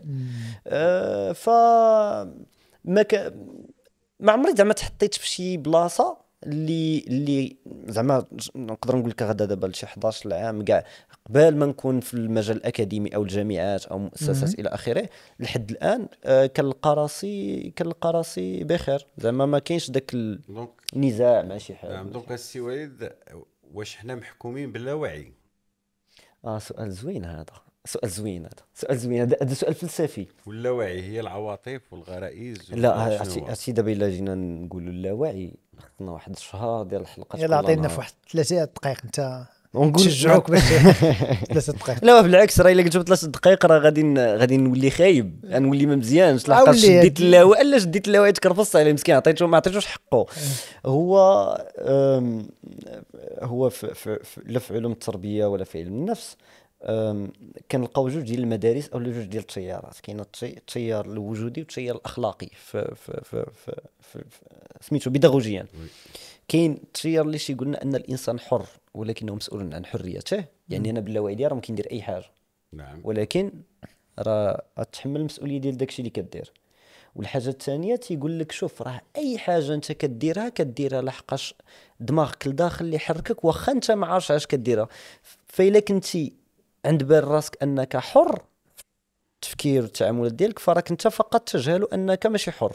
آه ف ما ك... ما عمري زعما تحطيت في شي بلاصه اللي اللي زعما نقدر نقول لك غدا دابا لشي 11 عام كاع قبل ما نكون في المجال الاكاديمي او الجامعات او مؤسسات الى اخره لحد الان آه، كنلقى راسي كنلقى راسي بخير زعما ما كاينش ذاك النزاع مع شي حاجه نعم، دونك السي وليد واش حنا محكومين بلا وعي اه سؤال زوين هذا سؤال زوين هذا سؤال زوين هذا هذا سؤال فلسفي واللاوعي هي العواطف والغرائز لا عرفتي دابا الا جينا نقولوا اللاوعي خدنا واحد الشهر ديال الحلقات يلا عطينا في واحد ثلاثة دقائق انت ونقول نشجعوك باش ثلاثة دقائق لا بالعكس راه الا جبت ثلاثة دقائق راه غادي غادي نولي خايب غنولي ما مزيانش آه، لحقاش شديت اللاوعي الا شديت اللاوعي تكرفصت عليه مسكين عطيته ما عطيتوش حقه آه. هو هو في, في لا في علوم التربيه ولا في علم النفس كنلقاو جوج ديال المدارس او جوج ديال التيارات كاين التيار الوجودي والتيار الاخلاقي في في في في, في, في سميتو بيداغوجيا كاين التيار اللي تيقول لنا ان الانسان حر ولكنه مسؤول عن حريته يعني انا باللاوعي راه ممكن ندير اي حاجه نعم ولكن راه تحمل المسؤوليه ديال داكشي اللي كدير والحاجه الثانيه تيقول لك شوف راه اي حاجه انت كديرها كديرها لحقاش دماغك لداخل اللي يحركك واخا انت ما عارفش علاش كديرها فاذا كنتي عند بال راسك انك حر في التفكير والتعاملات ديالك فراك انت فقط تجهل انك ماشي حر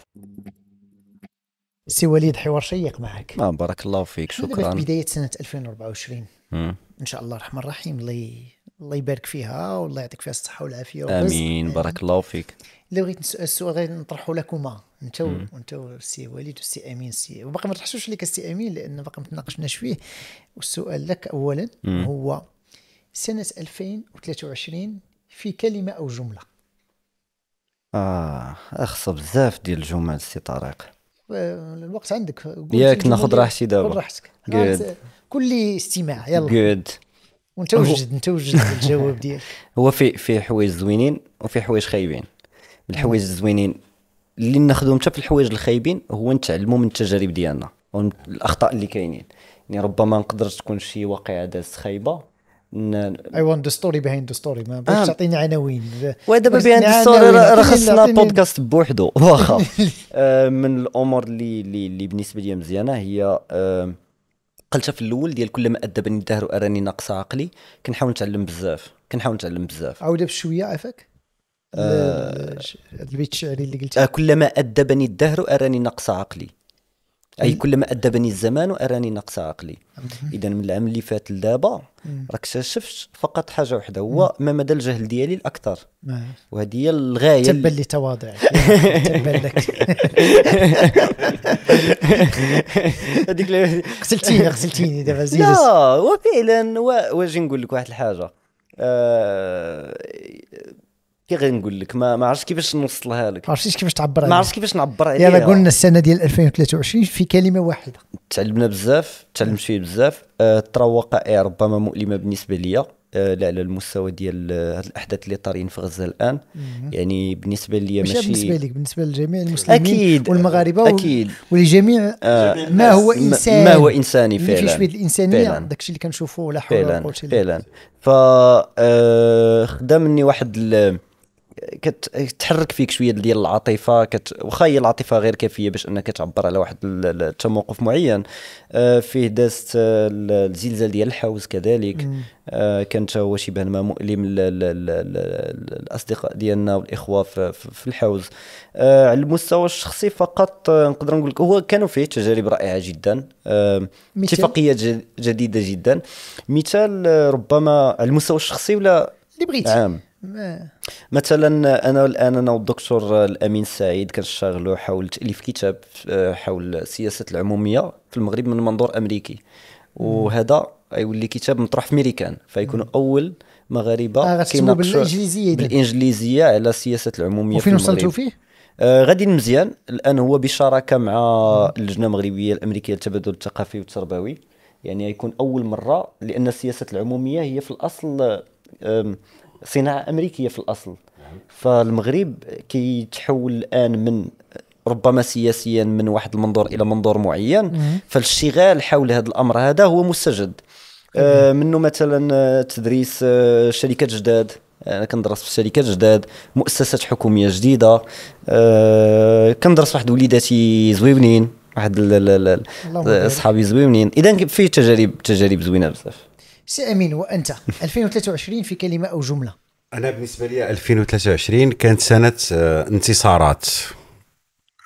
سي وليد حوار شيق معك آه نعم، بارك الله فيك شكرا في بدايه سنه 2024 مم. ان شاء الله الرحمن الرحيم الله الله يبارك فيها والله يعطيك فيها الصحه والعافيه والرزق امين بارك الله فيك اللي بغيت السؤال غادي نطرحه لكما انت وانت السي وليد والسي امين السي وباقي ما تحسوش لك السي امين لان باقي ما تناقشناش فيه والسؤال لك اولا مم. هو سنة 2023 في كلمة أو جملة آه أخص بزاف ديال الجمل سي طارق آه، الوقت عندك ياك ناخذ راحتي دابا راحتك كل آه، استماع يلا جود وانت وجد انت وجد الجواب ديالك هو في في حوايج زوينين وفي حوايج خايبين الحوايج الزوينين اللي ناخذهم حتى في الحوايج الخايبين هو نتعلموا من التجارب ديالنا والاخطاء اللي كاينين يعني ربما نقدر تكون شي واقعه دازت خايبه اي ونت ذا ستوري بيهايند ذا ستوري ما بغيتش تعطيني عناوين ودابا بيهايند ذا ستوري خصنا بودكاست بوحدو واخا آه، من الامور اللي اللي بالنسبه لي مزيانه هي آه، قلتها في الاول ديال كلما ادبني الدهر واراني ناقص عقلي كنحاول نتعلم بزاف كنحاول نتعلم بزاف عاود بشويه عافاك آه، البيت الشعري اللي قلتيه كلما ادبني الدهر اراني ناقص عقلي اي كلما ادبني الزمان واراني ناقص عقلي اذا من العام اللي فات لدابا راك شفت فقط حاجه واحده هو ما مدى الجهل ديالي الاكثر وهذه هي الغايه تبا لتواضعك تبا لك هذيك غسلتيني غسلتيني دابا زيد لا وفعلا واجي نقول لك واحد الحاجه آه، كي غنقول لك ما ما عرفتش كيفاش نوصلها لك ما عرفتش كيفاش تعبر عليها ما عرفتش كيفاش نعبر عليها يلا قلنا السنه ديال 2023 في كلمه واحده تعلمنا بزاف تعلمت فيه بزاف آه، ترى وقائع ربما مؤلمه بالنسبه ليا آه، لا على المستوى ديال آه، هاد الاحداث اللي طارين في غزه الان مم. يعني بالنسبه لي ماشي بالنسبه لك بالنسبه لجميع المسلمين اكيد والمغاربه اكيد ولجميع آه ما هو انسان ما هو انساني فعلا اللي شويه الانسانيه الشيء اللي كنشوفوه لا حول ولا قوه الا بالله فعلا فخدمني مني واحد كتحرك فيك شويه ديال العاطفه كت... واخا هي العاطفه غير كافيه باش انك تعبر على واحد التموقف معين آه فيه دازت آه، الزلزال ديال الحوز كذلك آه كان هو شبه ما مؤلم الاصدقاء ديالنا والاخوه في, في الحوز آه على المستوى الشخصي فقط آه، نقدر نقول لك هو كانوا فيه تجارب رائعه جدا آه، اتفاقيات جديده جدا مثال ربما على المستوى الشخصي ولا اللي بغيتي عام ما. مثلا انا الان انا والدكتور الامين سعيد كنشتغلوا حول تاليف كتاب آه، حول السياسه العموميه في المغرب من منظور امريكي وهذا غيولي كتاب مطروح في ميريكان فيكونوا اول مغاربه آه كيناقشوا بالانجليزيه دي. بالانجليزيه على السياسه العموميه وفين في وصلتوا فيه؟ آه غادي مزيان الان هو بشراكه مع اللجنه المغربيه الامريكيه للتبادل الثقافي والتربوي يعني يكون اول مره لان السياسه العموميه هي في الاصل صناعه امريكيه في الاصل فالمغرب كيتحول الان من ربما سياسيا من واحد المنظور الى منظور معين فالاشتغال حول هذا الامر هذا هو مستجد آه، منه مثلا آه، تدريس آه، شركات جداد انا كندرس في شركات جداد مؤسسات حكوميه جديده كندرس واحد وليداتي زويونين واحد اصحابي زويونين اذا فيه تجارب تجارب زوينه بزاف سي امين وانت 2023 في كلمه او جمله انا بالنسبه لي 2023 كانت سنه آه، انتصارات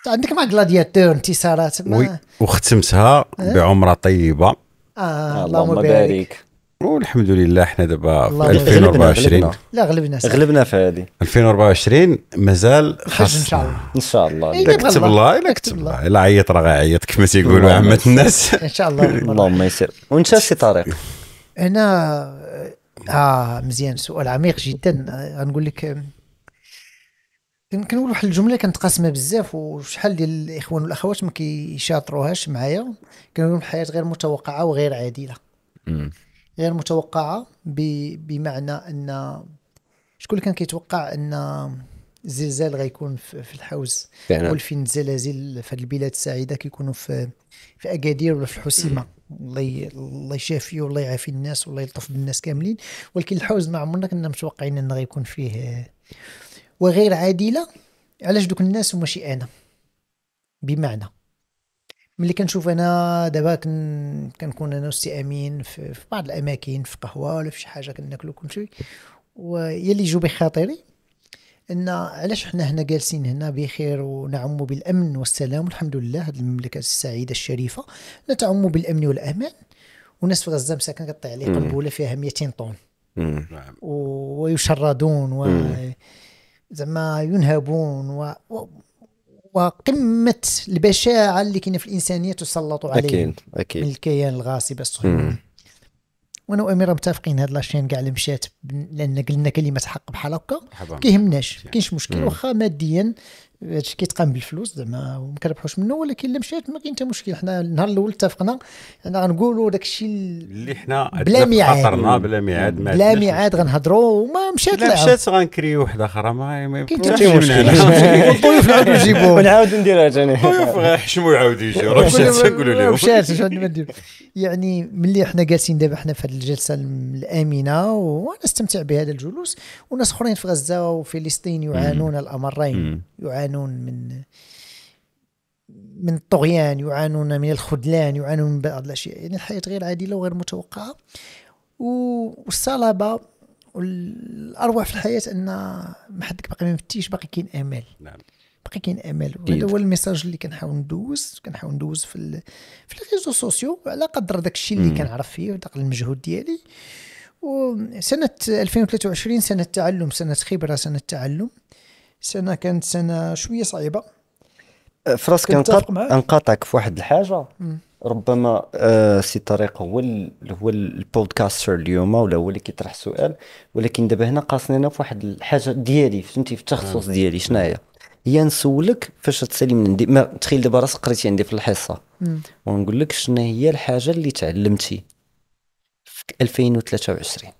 طيب، عندك مع جلادياتور انتصارات ما... وي وختمتها أه؟ بعمره طيبه اه اللهم بارك, والحمد لله احنا دابا في 2024 لا غلبنا غلبنا في هذه 2024 مازال خاص ان شاء الله ان شاء الله الا إيه، كتب الله الا كتب الله الا عيط راه غيعيط كما تيقولوا عامه الناس ان شاء الله اللهم يسر وانت سي طارق انا آه،, اه مزيان سؤال عميق جدا غنقول لك يمكن واحد الجمله كنتقاسمها بزاف وشحال ديال الاخوان والاخوات ما كيشاطروهاش معايا كنقول الحياه غير متوقعه وغير عادله غير متوقعه بمعنى ان شكون اللي كان كيتوقع ان الزلزال غيكون في الحوز والفين الزلازل في هذه البلاد السعيده كيكونوا في في اكادير ولا في الحسيمه الله يشافي الله يشافيه والله يعافي الناس والله يلطف بالناس كاملين ولكن الحوز ما عمرنا كنا متوقعين انه غيكون فيه وغير عادله علاش دوك الناس وماشي انا بمعنى ملي كنشوف انا دابا كنكون انا وسي امين في, في بعض الاماكن في قهوه ولا في شي حاجه كناكلو كلشي ويا اللي يجوا بخاطري ان علاش حنا هنا جالسين هنا بخير ونعم بالامن والسلام والحمد لله هذه المملكه السعيده الشريفه نتعم بالامن والامان والناس في غزه مساكن كطيح عليه قنبله فيها 200 طن نعم. ويشردون و زعما ينهبون و... و... وقمه البشاعه اللي كاينه في الانسانيه تسلط عليه اكيد اكيد من الكيان الغاصب الصهيوني وانا واميره متفقين هاد لاشين كاع اللي مشات لان قلنا كلمه حق بحال هكا كيهمناش ما كاينش مشكل واخا ماديا هادشي كيتقام بالفلوس زعما وما كنربحوش منه ولكن الا مشات ما كاين حتى مشكل حنا النهار الاول اتفقنا انا غنقولوا داك الشيء اللي حنا بلا ميعاد خاطرنا بلا ميعاد ما بلا ميعاد غنهضروا وما مشات لا مشات غنكري وحده اخرى ما كاين حتى مشكل الضيوف نعاودوا نجيبوه ونعاود نديرها ثاني الضيوف غيحشموا يعاودوا يجيو راه مشات نقولوا لهم مشات يعني ملي حنا جالسين دابا حنا في هذه الجلسه الامنه وانا استمتع بهذا الجلوس وناس اخرين في غزه وفلسطين يعانون الامرين يعانون يعانون من من الطغيان يعانون من الخذلان يعانون من بعض الاشياء يعني الحياه غير عادله وغير متوقعه والصلابه والاروع في الحياه ان ما حدك باقي ما مفتيش باقي كاين امل نعم باقي كاين امل وهذا هو الميساج اللي كنحاول ندوز كنحاول ندوز في ال... في الريزو سوسيو على قدر داك الشيء اللي كنعرف فيه وداك المجهود ديالي وسنه 2023 سنه تعلم سنه خبره سنه تعلم سنه كانت سنه شويه صعيبه أه، فراسك راسك انقاطعك في واحد الحاجه ربما آه سي طريق هو هو البودكاستر اليوم ولا هو اللي كيطرح السؤال ولكن دابا هنا قاصني انا فواحد الحاجه ديالي فهمتي في التخصص ديالي شناهي هي نسولك فاش تسالي من عندي ما تخيل دابا راسك قريتي عندي في الحصه ونقول لك شنو هي الحاجه اللي تعلمتي في 2023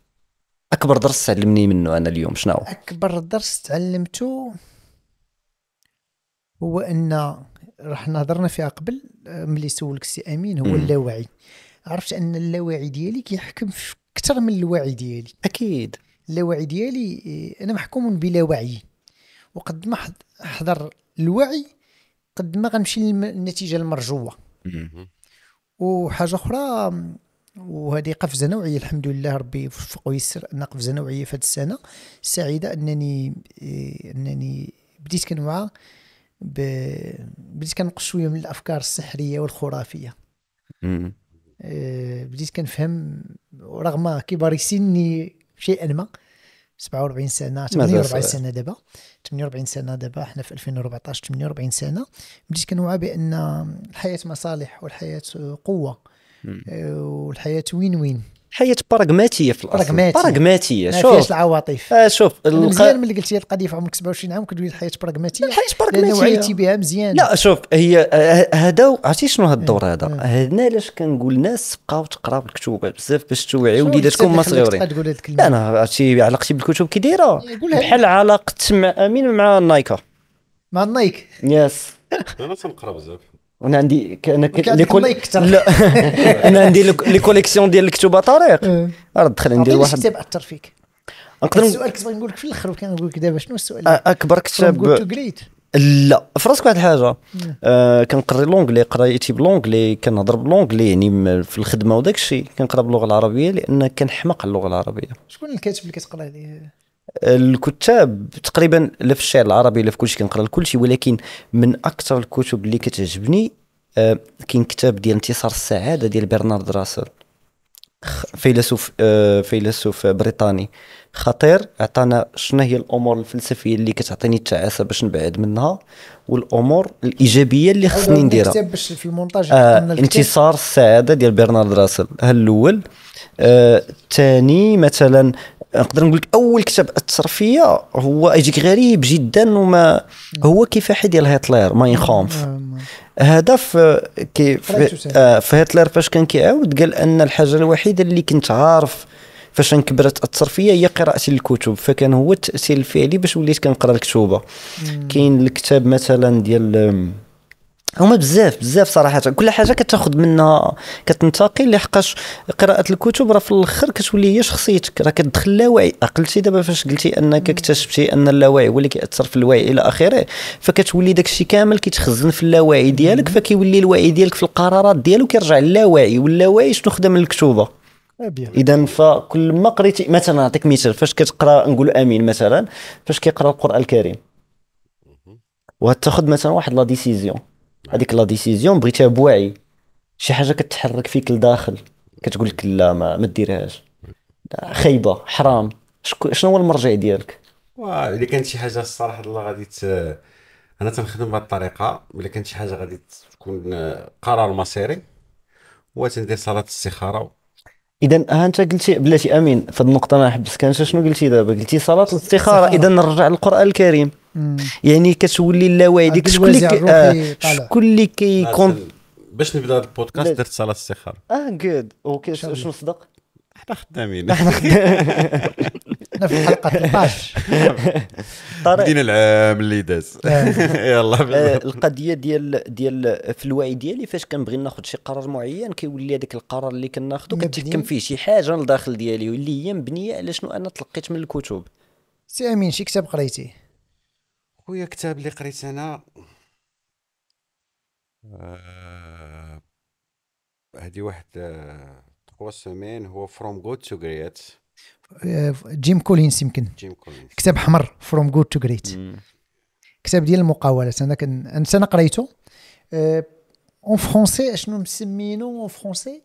اكبر درس تعلمني منه انا اليوم شنو اكبر درس تعلمته هو ان راح نهضرنا فيها قبل آه، ملي سولك سي امين هو اللاوعي عرفت ان اللاوعي ديالي كيحكم في اكثر من الوعي ديالي اكيد اللاوعي ديالي آه، انا محكوم بلا وعي وقد ما حضر الوعي قد ما غنمشي للنتيجه المرجوه وحاجه اخرى وهذه قفزه نوعيه الحمد لله ربي يوفق ويسر ان قفزه نوعيه في هذه السنه السعيده انني إيه، انني بديت كنوعى ب... بديت كنقص شويه من الافكار السحريه والخرافيه إيه، بديت كنفهم رغم كبار سني شيئا ما 47 سنه 48 سنه دابا 48 سنه دابا حنا في 2014 48 سنه بديت كنوعى بان الحياه مصالح والحياه قوه آه، والحياه وين وين حياه براغماتيه في الاصل براغماتيه براغماتيه شوف فيهاش العواطف آه شوف الق... مزيان ملي قلتي القضيه في عمرك 27 عام كدوي الحياه براغماتيه الحياه براغماتيه وعيتي بها مزيان لا شوف هي آه، هذا عرفتي شنو آه، هذا الدور هذا هنا علاش كنقول الناس بقاو تقراو الكتب بزاف باش توعيو وليداتكم ما صغيرين لا انا عرفتي علاقتي بالكتب كي دايره بحال علاقه مع امين مع نايكا مع نايك يس انا تنقرا بزاف انا عندي انا لا انا عندي لي كوليكسيون ديال الكتب طريق راه دخل عندي واحد كتاب اثر فيك نقدر السؤال كنت نقول لك في الاخر وكان نقول لك دابا شنو السؤال اكبر كتاب لا في راسك واحد الحاجه آه, آه، كنقري لونجلي قرايتي بلونجلي كنهضر بلونجلي يعني في الخدمه وداك الشيء كنقرا باللغه العربيه لان كنحمق اللغه العربيه شكون الكاتب اللي كتقرا عليه الكتاب تقريبا لا في الشعر العربي لا في كلشي كنقرا لكلشي ولكن من اكثر الكتب اللي كتعجبني آه، كاين كتاب ديال انتصار السعاده ديال برنارد راسل فيلسوف آه، فيلسوف بريطاني خطير عطانا شنو هي الامور الفلسفيه اللي كتعطيني التعاسه باش نبعد منها والامور الايجابيه اللي خصني نديرها باش في المونتاج آه انتصار السعاده ديال برنارد راسل هالاول الاول آه، الثاني آه مثلا نقدر نقول لك اول كتاب اثر فيا هو يجيك غريب جدا وما هو كفاح ديال هتلر ماين خونف هذا في في, في هتلر فاش كان كيعاود قال ان الحاجه الوحيده اللي كنت عارف فاش كبرت اثر فيا هي قراءتي للكتب فكان هو التاثير الفعلي باش وليت كنقرا الكتوبه كاين الكتاب مثلا ديال هما بزاف بزاف صراحه كل حاجه كتاخذ منها كتنتقل لحقاش قراءه الكتب راه في الاخر كتولي هي شخصيتك راه كتدخل لاوعي عقلتي دابا فاش قلتي انك اكتشفتي ان اللاوعي هو اللي كياثر في الوعي الى اخره فكتولي داكشي كامل كيتخزن في اللاوعي ديالك فكيولي الوعي ديالك في القرارات ديالو كيرجع للاوعي واللاوعي شنو خدا من الكتوبه آه، اذا فكل ما قريتي مثلا نعطيك مثال فاش كتقرا نقول امين مثلا فاش كيقرا القران الكريم وتاخذ مثلا واحد لا ديسيزيون هذيك لا ديسيزيون بغيتها بوعي شي حاجه كتحرك فيك لداخل كتقول لك لا ما, ما ديرهاش خايبه حرام شكو... شنو هو المرجع ديالك واه الا كانت شي حاجه الصراحه الله غادي ت... انا تنخدم بهذه الطريقه الا كانت شي حاجه غادي تكون آه، قرار مصيري هو تندير صلاه الاستخاره اذا ها انت قلتي بلاتي امين في النقطه ما حبستك انت شنو قلتي دابا قلتي صلاه الاستخاره اذا نرجع للقران الكريم يعني كتولي اللاوعي ديك شكون اللي آه، شكون اللي كيكون باش نبدا هذا البودكاست درت صلاه الاستخاره اه جود اوكي شنو صدق حنا خدامين حنا خدامين في الحلقه 13 بدينا العام اللي داز آه. يلا آه، القضيه ديال ديال في الوعي ديالي فاش كنبغي ناخذ شي قرار معين كيولي هذاك القرار اللي كناخذه كتحكم فيه شي حاجه لداخل ديالي واللي هي مبنيه على شنو انا تلقيت من الكتب سي امين شي كتاب قريتيه خويا كتاب اللي قريت انا آه، هادي واحد آه، سمين هو فروم جود تو جريت جيم كولينز يمكن جيم كولينز كتاب حمر فروم جود تو جريت كتاب ديال المقاولات انا كان انا قريته اون فرونسي شنو مسمينو اون فرونسي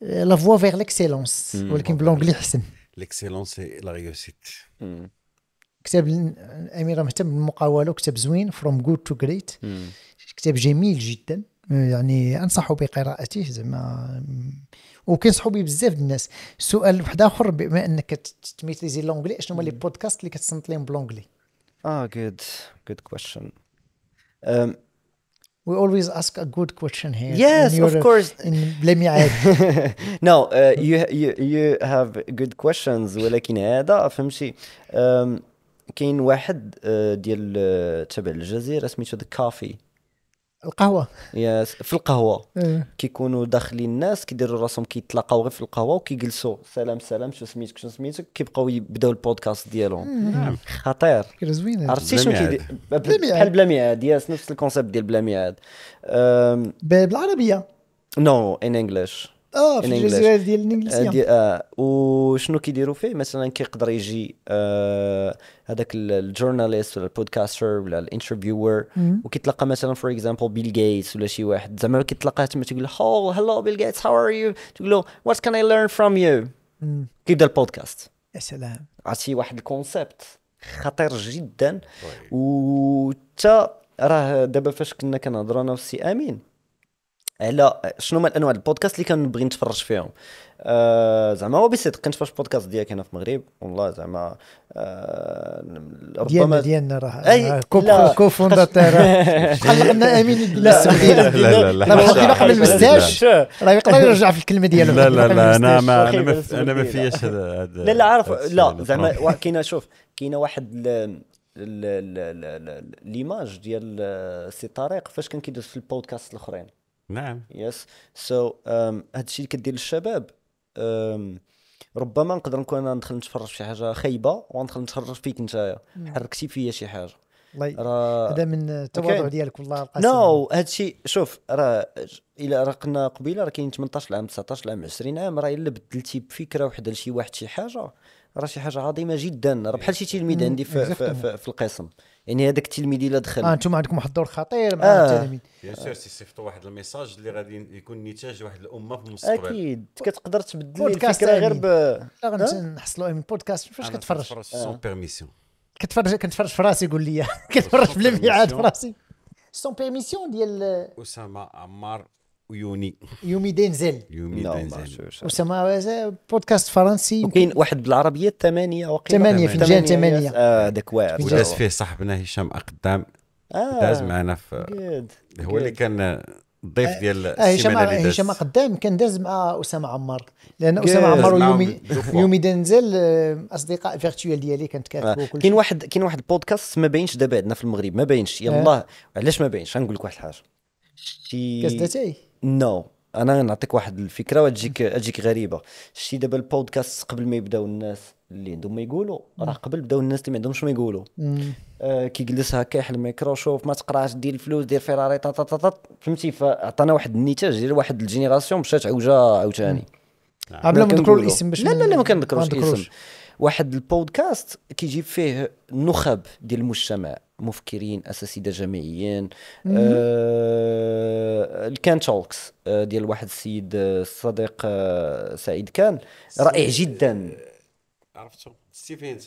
لا فوا فيغ ليكسيلونس ولكن بالونجلي احسن ليكسيلونس لا ريوسيت كتاب الاميره مهتم بالمقاوله وكتاب زوين فروم جود تو جريت كتاب جميل جدا يعني انصح بقراءته زعما وكينصحوا به بزاف الناس سؤال واحد اخر بما انك تميتريزي لونجلي شنو هما لي بودكاست اللي كتصنت لهم بلونجلي اه جود جود كويشن We always ask a good question here. Yes, of course. In no, uh, you, you, you have good questions ولكن هذا فهمتي um, كاين واحد آه، ديال آه، تبع الجزيره سميتو ذا كافي القهوه يس في القهوه إيه. كيكونوا داخلين الناس كيديروا راسهم كيتلاقاو غير في القهوه وكيجلسوا سلام سلام شو سميتك شنو سميتك كيبقاو يبداو البودكاست ديالهم إيه. نعم. خطير زوينه عرفتي شنو كيدير بحال بلا ميعاد ياس نفس الكونسيبت ديال بلا ميعاد بالعربيه نو ان انجلش اه في الجزائر ديال الانجليزيه آه، دي اه وشنو كيديروا فيه مثلا كيقدر يجي آه، هذاك الجورناليست ولا البودكاستر ولا الانترفيور وكيتلقى مثلا فور اكزامبل بيل جيتس ولا شي واحد زعما كيتلقاه تما تقول له هلو بيل جيتس هاو ار يو تقول له وات كان اي ليرن فروم يو كيبدا البودكاست يا سلام عرفتي واحد الكونسيبت خطير جدا حتى طيب. راه دابا فاش كنا كنهضروا انا وسي امين على إيه، شنو هما الانواع البودكاست اللي كنبغي نتفرج فيهم آه زعما هو بصدق فاش بودكاست ديالك هنا في المغرب والله زعما آه ربما ديالنا ديالنا راه اي كو فونداتير شحال لقنا امين لا لا لا لا باقي ما لا راه يقدر يرجع في الكلمه ديالو لا لا لا انا ما انا ما فياش هذا لا لا عارف لا زعما آه. كاينه شوف كاينه واحد ليماج ديال آه، سي لا فاش كان كيدوز في البودكاست الاخرين نعم يس سو هذا الشيء اللي كدير للشباب um, ربما نقدر نكون انا ندخل نتفرج في شي حاجه خايبه وندخل نتفرج فيك نتايا نعم. حركتي فيا شي حاجه راه هذا من التواضع ديالك والله القاسم نو no, هذا الشيء شوف راه الا راه قلنا قبيله راه كاين 18 عام 19 عام 20 عام راه الا بدلتي بفكره وحده لشي واحد شي حاجه راه شي حاجه عظيمه جدا راه بحال شي تلميذ عندي في, في, في, في القسم يعني هذاك التلميذ الا دخل اه انتم عندكم واحد الدور خطير مع آه. التلاميذ بيان سور تيصيفطوا واحد الميساج اللي غادي يكون نتاج واحد الامه في المستقبل اكيد كتقدر تبدل الفكره غير ب غنحصلوا من بودكاست فاش كتفرج سون بيرميسيون آه. كتفرج كنتفرج في راسي قول لي كتفرج بلا ميعاد في راسي سون بيرميسيون ديال اسامه عمار يوني يومي دينزل يومي دينزل اسامه بودكاست فرنسي وكاين واحد بالعربيه ثمانيه وقيله ثمانيه فنجان ثمانيه هذاك آه، واعر وداز فيه صاحبنا هشام اقدام آه داز معنا في هو اللي كان الضيف ديال آه، هشام هشام قدام كان داز مع اسامه عمار لان اسامه عمار ويومي يومي دنزل آه، اصدقاء فيرتوال ديالي كنتكاتبوا آه. كاين واحد كاين واحد البودكاست ما باينش دابا عندنا في المغرب ما باينش يلاه آه. علاش ما باينش غنقول لك واحد الحاجه شي كاس داتاي نو no. انا نعطيك واحد الفكره وتجيك تجيك غريبه شتي دابا البودكاست قبل ما يبداو الناس اللي عندهم ما يقولوا راه قبل بداو الناس اللي ما عندهمش ما يقولوا آه كيجلس هكا يحل الميكرو شوف ما تقراش دير الفلوس دير فيراري فهمتي فعطانا واحد النتاج ديال واحد الجينيراسيون مشات عوجه عاوتاني نعم. بلا ما نذكروا الاسم باش لا لا لا ما كنذكروش الاسم واحد البودكاست كيجيب فيه النخب ديال المجتمع مفكرين اساسيده جامعيين آه كان تولكس آه ديال واحد السيد آه، الصديق آه سعيد كان رائع جدا آه، عرفتو ستيفين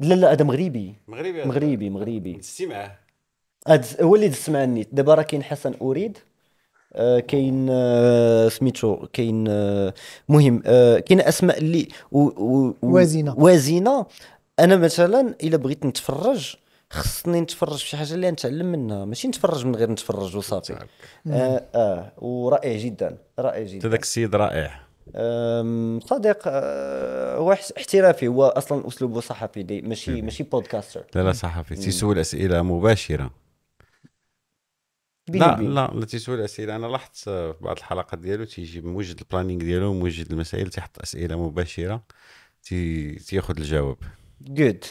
لا لا هذا مغربي مغربي مغربي مغربي دزتي معاه هو اللي دزت مع النيت دابا راه كاين حسن اريد آه كاين آه سميتو كاين آه مهم آه، كاين اسماء اللي وازينه وازينه انا مثلا الا بغيت نتفرج خصني نتفرج في شي حاجه اللي نتعلم منها ماشي نتفرج من غير نتفرج وصافي آه, اه ورائع جدا رائع جدا هذاك السيد رائع صديق آه، هو احترافي هو اصلا اسلوبه صحفي ماشي ماشي بودكاستر لا لا صحفي تيسول اسئله مباشره بيلي لا لا لا تيسول اسئله انا لاحظت آه، في بعض الحلقات ديالو تيجي موجد البلانينغ ديالو موجد المسائل تيحط اسئله مباشره تي تياخذ الجواب جود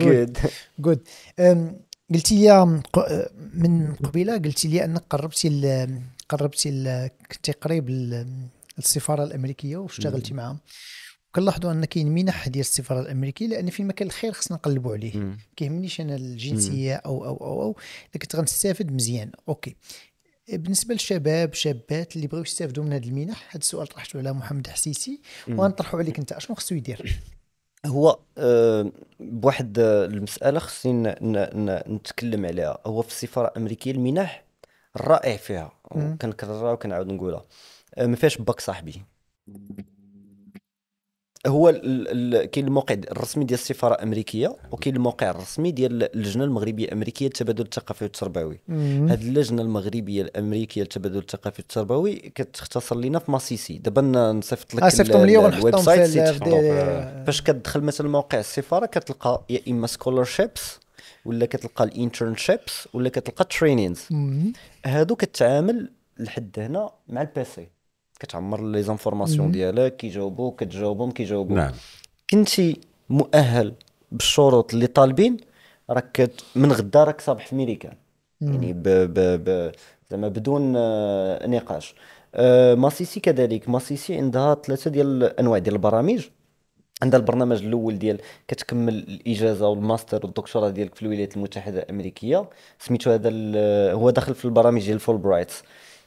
جود جود قلتي لي من قبيله قلتي لي انك قربتي قربتي كنتي قريب للسفاره الامريكيه واشتغلتي معاهم كنلاحظوا ان كاين منح ديال السفاره الامريكيه لان في المكان الخير خصنا نقلبوا عليه ما كيهمنيش انا الجنسيه او او او او كنت غنستافد مزيان اوكي بالنسبه للشباب شابات اللي بغيو يستافدوا من هذه المنح هذا السؤال طرحته على محمد حسيسي وغنطرحه عليك انت اشنو خصو يدير هو آه، بواحد آه، المساله خصني نتكلم عليها هو في السفاره الامريكيه المنح الرائع فيها كنكررها وكنعاود نقولها آه، ما فيهاش باك صاحبي هو كاين الموقع الرسمي ديال السفاره الامريكيه وكاين الموقع الرسمي ديال اللجنه المغربيه الامريكيه للتبادل الثقافي والتربوي هذه اللجنه المغربيه الامريكيه للتبادل الثقافي والتربوي كتختصر لنا في ماسيسي دابا نصيفط لك آه، الويب سايت فاش كتدخل مثلا موقع السفاره كتلقى يا اما سكولرشيبس ولا كتلقى الانترنشيبس ولا كتلقى ترينينز هادو كتعامل لحد هنا مع البيسي كتعمر لي زانفورماسيون ديالك كيجاوبوك كتجاوبهم كيجاوبوك نعم كنتي مؤهل بالشروط اللي طالبين راك من غدا راك صابح في ميريكان يعني ب ب ب زعما بدون آه، نقاش آه، ماسيسي كذلك ماسيسي عندها ثلاثه ديال الانواع ديال البرامج عندها البرنامج الاول ديال كتكمل الاجازه والماستر والدكتوراه ديالك في الولايات المتحده الامريكيه سميتو هذا هو داخل في البرامج ديال فول برايتس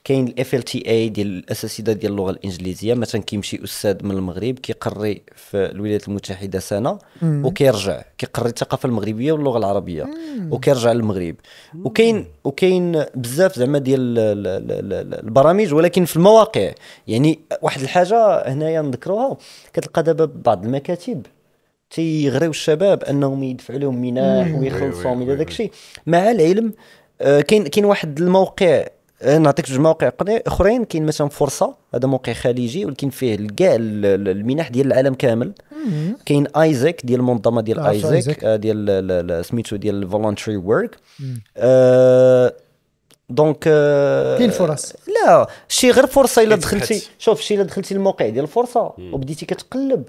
كاين الاف ال تي اي ديال الاساتذه ديال اللغه الانجليزيه مثلا كيمشي استاذ من المغرب كيقري في الولايات المتحده سنه وكيرجع كيقري الثقافه المغربيه واللغه العربيه وكيرجع للمغرب وكاين وكاين بزاف زعما ديال البرامج ولكن في المواقع يعني واحد الحاجه هنايا نذكروها كتلقى دابا بعض المكاتب تيغريو الشباب انهم يدفعوا لهم مناح ويخلصوا من داك الشيء مع العلم آه، كاين كاين واحد الموقع آه، نعطيك جوج مواقع اخرين كاين مثلا فرصه هذا موقع خليجي ولكن فيه كاع المنح ديال العالم كامل كاين ايزك ديال المنظمه ديال ايزك آه، ديال سميتو ديال فولونتري ورك آه، دونك كاين فرص لا شي غير فرصه الا دخلتي شوف شي الا دخلتي الموقع ديال الفرصه وبديتي كتقلب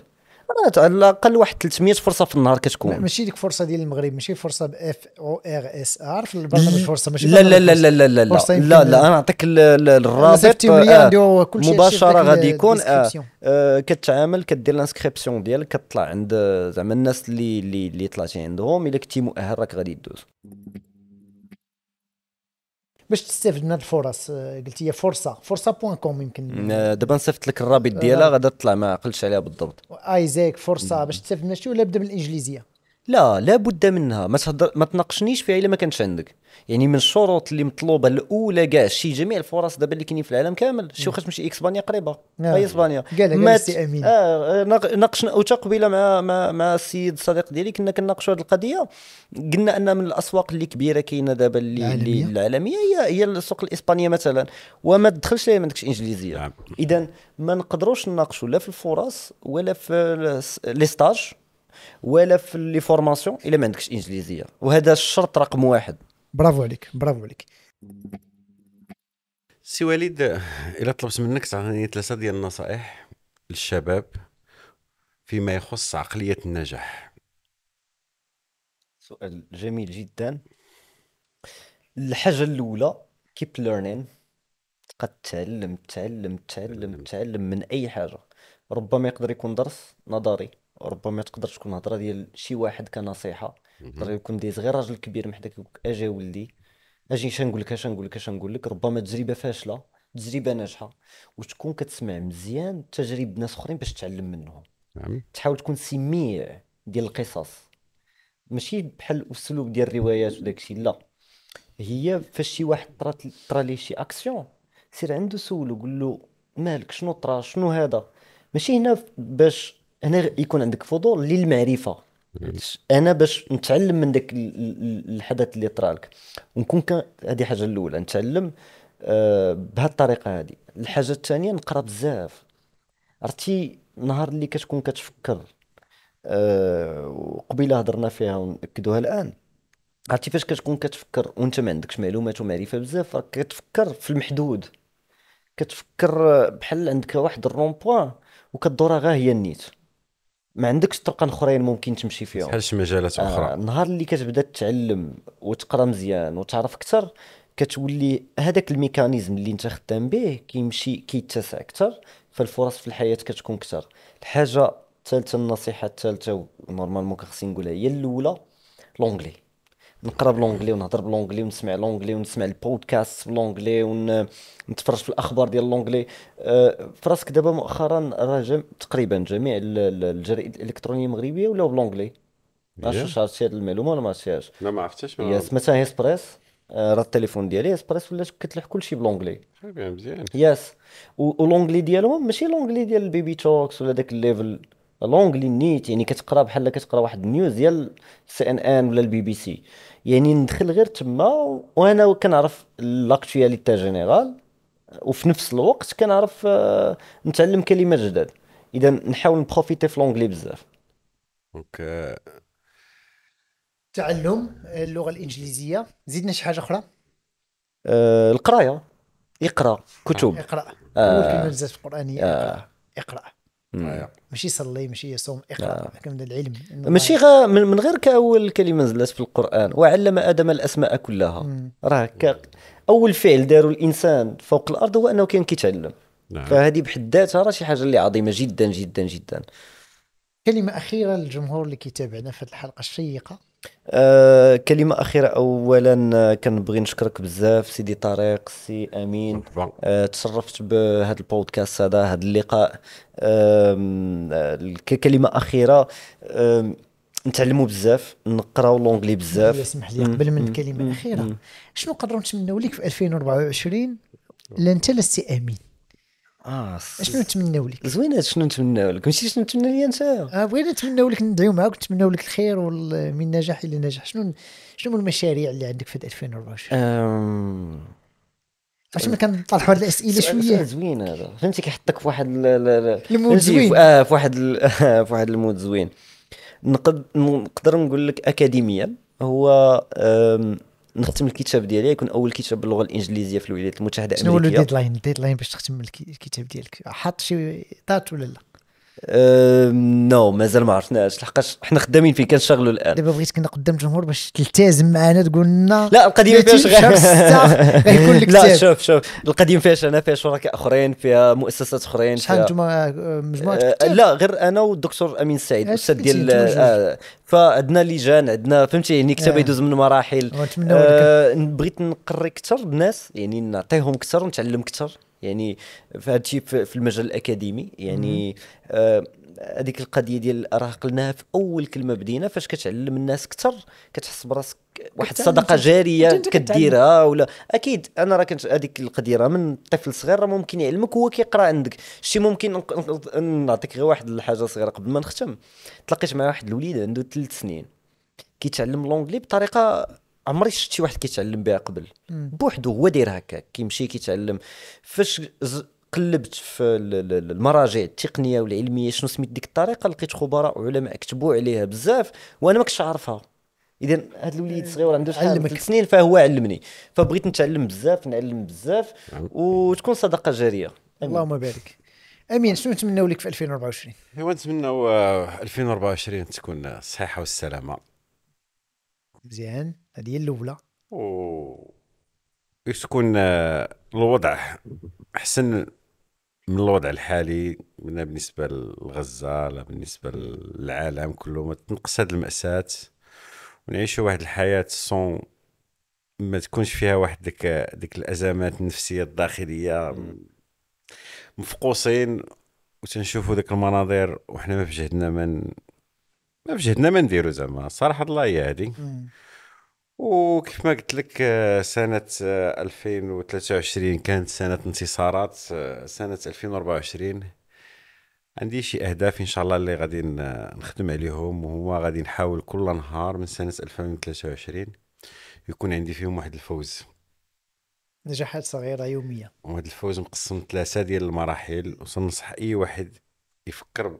راه على الاقل واحد 300 فرصه في النهار كتكون ماشي ديك فرصه ديال المغرب ماشي فرصه ب اف او ار اس ار في البرنامج فرصه ماشي لا لا لا لا لا لا لا لا, لا انا نعطيك الرابط آه، مباشره غادي يكون آه، آه، كتعامل كدير الانسكريبسيون ديالك كطلع عند زعما الناس اللي اللي طلعتي عندهم الا كنتي مؤهل راك غادي تدوز باش تستافد من هذه الفرص آه، قلت هي فرصه فرصه بوان كوم يمكن دابا نصيفط لك الرابط ديالها آه. غادا تطلع ما عقلتش عليها بالضبط ايزاك آه، فرصه باش تستافد من هادشي ولا بدا بالانجليزيه لا لا بد منها ما تهضر ما تناقشنيش فيها الا ما كانتش عندك يعني من الشروط اللي مطلوبه الاولى كاع شي جميع الفرص دابا اللي كاينين في العالم كامل شي واخا تمشي اكسبانيا قريبه هي نعم. اسبانيا امين اه ناقشنا او قبيله مع مع مع السيد الصديق ديالي كنا كناقشوا هذه القضيه قلنا ان من الاسواق اللي كبيره كاينه دابا اللي العالمية. العالميه هي هي السوق الاسبانيه مثلا وما تدخلش ليها ما عندكش انجليزيه نعم. اذا ما نقدروش نناقشوا لا في الفرص ولا في لي ستاج ولا في لي فورماسيون الا ما عندكش انجليزيه وهذا الشرط رقم واحد برافو عليك برافو عليك سي وليد الا طلبت منك تعطيني ثلاثه ديال النصائح للشباب فيما يخص عقليه النجاح سؤال جميل جدا الحاجه الاولى كيب ليرنين تبقى تتعلم تعلم تعلم تعلم من اي حاجه ربما يقدر يكون درس نظري ربما تقدر تكون هضره ديال شي واحد كنصيحه يقدر يكون دايز غير راجل كبير محداك اجي ولدي اجي اش نقول لك اش نقول لك اش نقول لك ربما تجربه فاشله تجربه ناجحه وتكون كتسمع مزيان تجارب ناس اخرين باش تعلم منهم نعم تحاول تكون سميع ديال القصص ماشي بحال الاسلوب ديال الروايات وداك الشيء لا هي فاش شي واحد طرات طرا ليه شي اكسيون سير عنده سولو قول له مالك شنو طرا شنو هذا ماشي هنا باش هنا يكون عندك فضول للمعرفه انا باش نتعلم من داك الحدث اللي طرالك ونكون هذه حاجه الاولى نتعلم آه، بهذه الطريقه هذه الحاجه الثانيه نقرا بزاف عرفتي النهار اللي كتكون كتفكر آه، وقبيله هضرنا فيها وناكدوها الان عرفتي فاش كتكون كتفكر وانت ما عندكش معلومات ومعرفه بزاف راك كتفكر في المحدود كتفكر بحال عندك واحد الرومبوان وكدورها غا هي النيت ما عندكش طرقان اخرين ممكن تمشي فيهم بحال شي مجالات آه، اخرى آه النهار اللي كتبدا تتعلم وتقرا مزيان وتعرف اكثر كتولي هذاك الميكانيزم اللي انت خدام به كيمشي كيتسع اكثر فالفرص في الحياه كتكون اكثر الحاجه الثالثه النصيحه الثالثه نورمالمون خصني نقولها هي الاولى لونجلي نقرا بلونجلي ونهضر بلونجلي ونسمع لونجلي ونسمع البودكاست بلونجلي ونتفرج في الاخبار ديال لونجلي أه، فراسك دابا مؤخرا راه جم... تقريبا جميع الجرائد الالكترونيه المغربيه ولاو بلونجلي ما عرفتش عرفتي هذه المعلومه ولا ما عرفتيهاش لا ما عرفتهاش يس مثلا اسبريس أه، راه التليفون ديالي اسبريس ولا كتلح كلشي بلونجلي مزيان يس ولونجلي ديالهم ماشي لونجلي ديال البيبي توكس ولا داك الليفل لونجلي نيت يعني كتقرا بحال كتقرا واحد النيوز ديال سي ان ان ولا البي بي سي يعني ندخل غير تما وانا كنعرف لاكتواليتي جينيرال وفي نفس الوقت كنعرف آه، نتعلم كلمات جداد اذا نحاول نبروفيتي في لونجلي بزاف اوكي تعلم اللغه الانجليزيه زيدنا شي حاجه اخرى آه، القرايه اقرا كتب اقرا آه. كلمه بزاف القرانيه آه. اقرا آه، ماشي صلي ماشي يصوم اقرا حكم آه. من العلم ماشي غا من غير كاول كلمه نزلت في القران وعلم ادم الاسماء كلها راه اول فعل داروا الانسان فوق الارض هو انه كان كيتعلم نعم. فهذه بحد ذاتها راه شي حاجه اللي عظيمه جدا جدا جدا كلمه اخيره للجمهور اللي كيتابعنا في هذه الحلقه الشيقه آه كلمة أخيرة أولا آه، كنبغي نشكرك بزاف سيدي طارق سي أمين آه تشرفت بهذا البودكاست هذا هذا اللقاء آه كلمة أخيرة آه نتعلموا بزاف نقراو لونجلي بزاف اسمح لي قبل من كلمة أخيرة شنو نقدروا نتمنوا لك في 2024 لا أنت لا سي أمين اه شنو نتمناو لك زوينه شنو نتمناو لك ماشي شنو نتمنى لي انت اه بغينا نتمناو لك ندعيو معاك نتمناو لك الخير من نجاح الى نجاح شنو شنو من المشاريع اللي عندك في 2024 فاش ما كنطرحوا هذه الاسئله شويه زوين هذا فهمتي كيحطك في واحد المود زوين اه في واحد في واحد المود زوين نقدر نقول لك اكاديميا هو نختم الكتاب ديالي يكون اول كتاب باللغه الانجليزيه في الولايات المتحده الامريكيه شنو هو الديدلاين الديدلاين باش تختم الكتاب ديالك حاط شي دات ولا لا نو مازال ما عرفناش لحقاش حنا خدامين فيه كنشتغلوا الان دابا بغيتك كنا قدام الجمهور باش تلتزم معنا تقول لنا لا القديم شغل غيكون لك لا شوف شوف القديم فيها انا فيها شركاء اخرين فيها مؤسسات اخرين شحال انتم آه، مجموعه آه، لا غير انا والدكتور امين السعيد الاستاذ ديال آه، فعندنا لجان عندنا فهمتي يعني كتاب يدوز من مراحل بغيت نقري اكثر الناس يعني نعطيهم اكثر ونتعلم اكثر يعني هذا الشيء في المجال الاكاديمي يعني آه، هذيك آه القضيه ديال راه قلناها في اول كلمه بدينا فاش كتعلم الناس اكثر كتحس براسك واحد الصدقه جاريه كديرها ولا اكيد انا راه كنت هذيك القضيه راه من طفل صغير راه ممكن يعلمك هو كيقرا عندك شي ممكن نعطيك غير واحد الحاجه صغيره قبل ما نختم تلاقيت مع واحد الوليد عنده ثلاث سنين كيتعلم لونجلي بطريقه عمري شفت شي واحد كيتعلم بها قبل بوحدو هو داير هكاك كيمشي كيتعلم فاش قلبت في المراجع التقنيه والعلميه شنو سميت ديك الطريقه لقيت خبراء وعلماء كتبوا عليها بزاف وانا ما كنتش عارفها اذا هذا الوليد آه، صغير عنده شحال من سنين فهو علمني فبغيت نتعلم بزاف نعلم بزاف وتكون صدقه جاريه اللهم بارك امين شنو نتمناو لك في 2024 ايوا نتمناو 2024 آه، تكون صحيحه والسلامه مزيان هذه هي الاولى تكون آه، الوضع احسن من الوضع الحالي من بالنسبه لغزه لا بالنسبه للعالم كله ما تنقص هذه الماساه ونعيشوا واحد الحياه سون ما تكونش فيها واحد ديك ديك الازمات النفسيه الداخليه مفقوسين وتنشوفوا ديك المناظر وحنا ما في جهدنا ما ما في ما نديرو زعما صراحه الله هي هادي وكيف ما قلت لك آه، سنة 2023 آه، كانت سنة انتصارات آه، سنة 2024 عندي شي أهداف إن شاء الله اللي غادي نخدم عليهم وهما غادي نحاول كل نهار من سنة 2023 يكون عندي فيهم واحد الفوز نجاحات صغيرة يومية وهذا الفوز مقسم ثلاثة ديال المراحل وصنصح أي واحد يفكر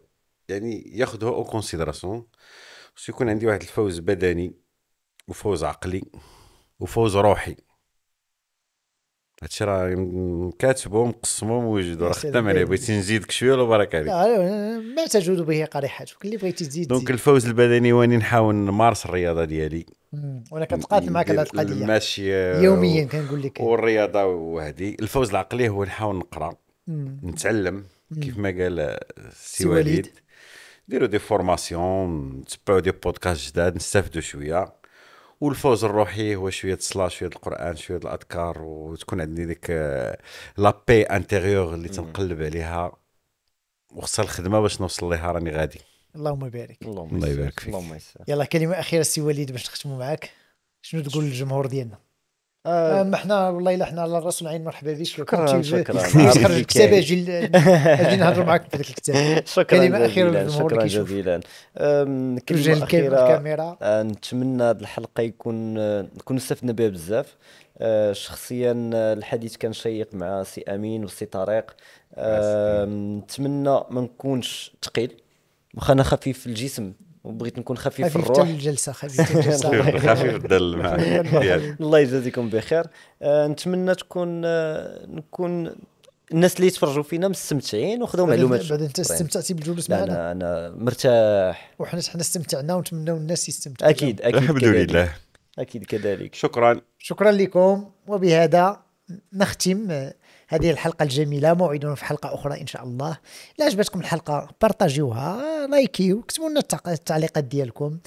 يعني ياخذه او كونسيدراسيون خصو يكون عندي واحد الفوز بدني وفوز عقلي وفوز روحي هادشي راه كاتبو مقسمو موجود راه خدام عليه بغيتي نزيدك شويه ولا بارك عليك ما تجود به قريحتك اللي بغيتي تزيد دونك الفوز البدني واني نحاول نمارس الرياضه ديالي وانا كنتقاتل معك على القضيه يوميا كنقول لك والرياضه وهذه الفوز العقلي هو نحاول نقرا نتعلم كيف ما قال السي وليد ديروا دي فورماسيون تبعوا دي بودكاست جداد نستافدوا شويه والفوز الروحي هو شويه الصلاه شويه القران شويه الاذكار وتكون عندي ديك لا بي انتيريور اللي تنقلب عليها وخصها الخدمه باش نوصل ليها راني غادي اللهم بارك اللهم الله يبارك فيك اللهم يسر يلا كلمه اخيره سي وليد باش نختموا معاك شنو تقول للجمهور ديالنا آه، ما حنا والله الا حنا على راس العين مرحبا بك شكرا شكرا خرج اجي اجي نهضر معك في ذاك الكتاب شكرا اخيره شكرا جزيلا كلمه الكاميرا آه، نتمنى هذه الحلقه يكون آه، نكون استفدنا بها بزاف شخصيا الحديث كان شيق مع سي امين والسي طارق نتمنى ما نكونش ثقيل واخا انا خفيف في الجسم وبغيت نكون خفيف في الروح خفيف الجلسه خفيف الجلسه خفيف الدل الله يجازيكم بخير آه، نتمنى تكون آه، نكون الناس اللي يتفرجوا فينا مستمتعين وخذوا معلومات بعد انت استمتعتي بالجلوس معنا انا انا مرتاح وحنا حنا استمتعنا ونتمنوا الناس يستمتعوا اكيد اكيد الحمد لله اكيد كذلك شكرا شكرا لكم وبهذا نختم هذه الحلقه الجميله موعدنا في حلقه اخرى ان شاء الله لا عجبتكم الحلقه بارطاجيوها لايكيو كتبوا لنا التعليقات ديالكم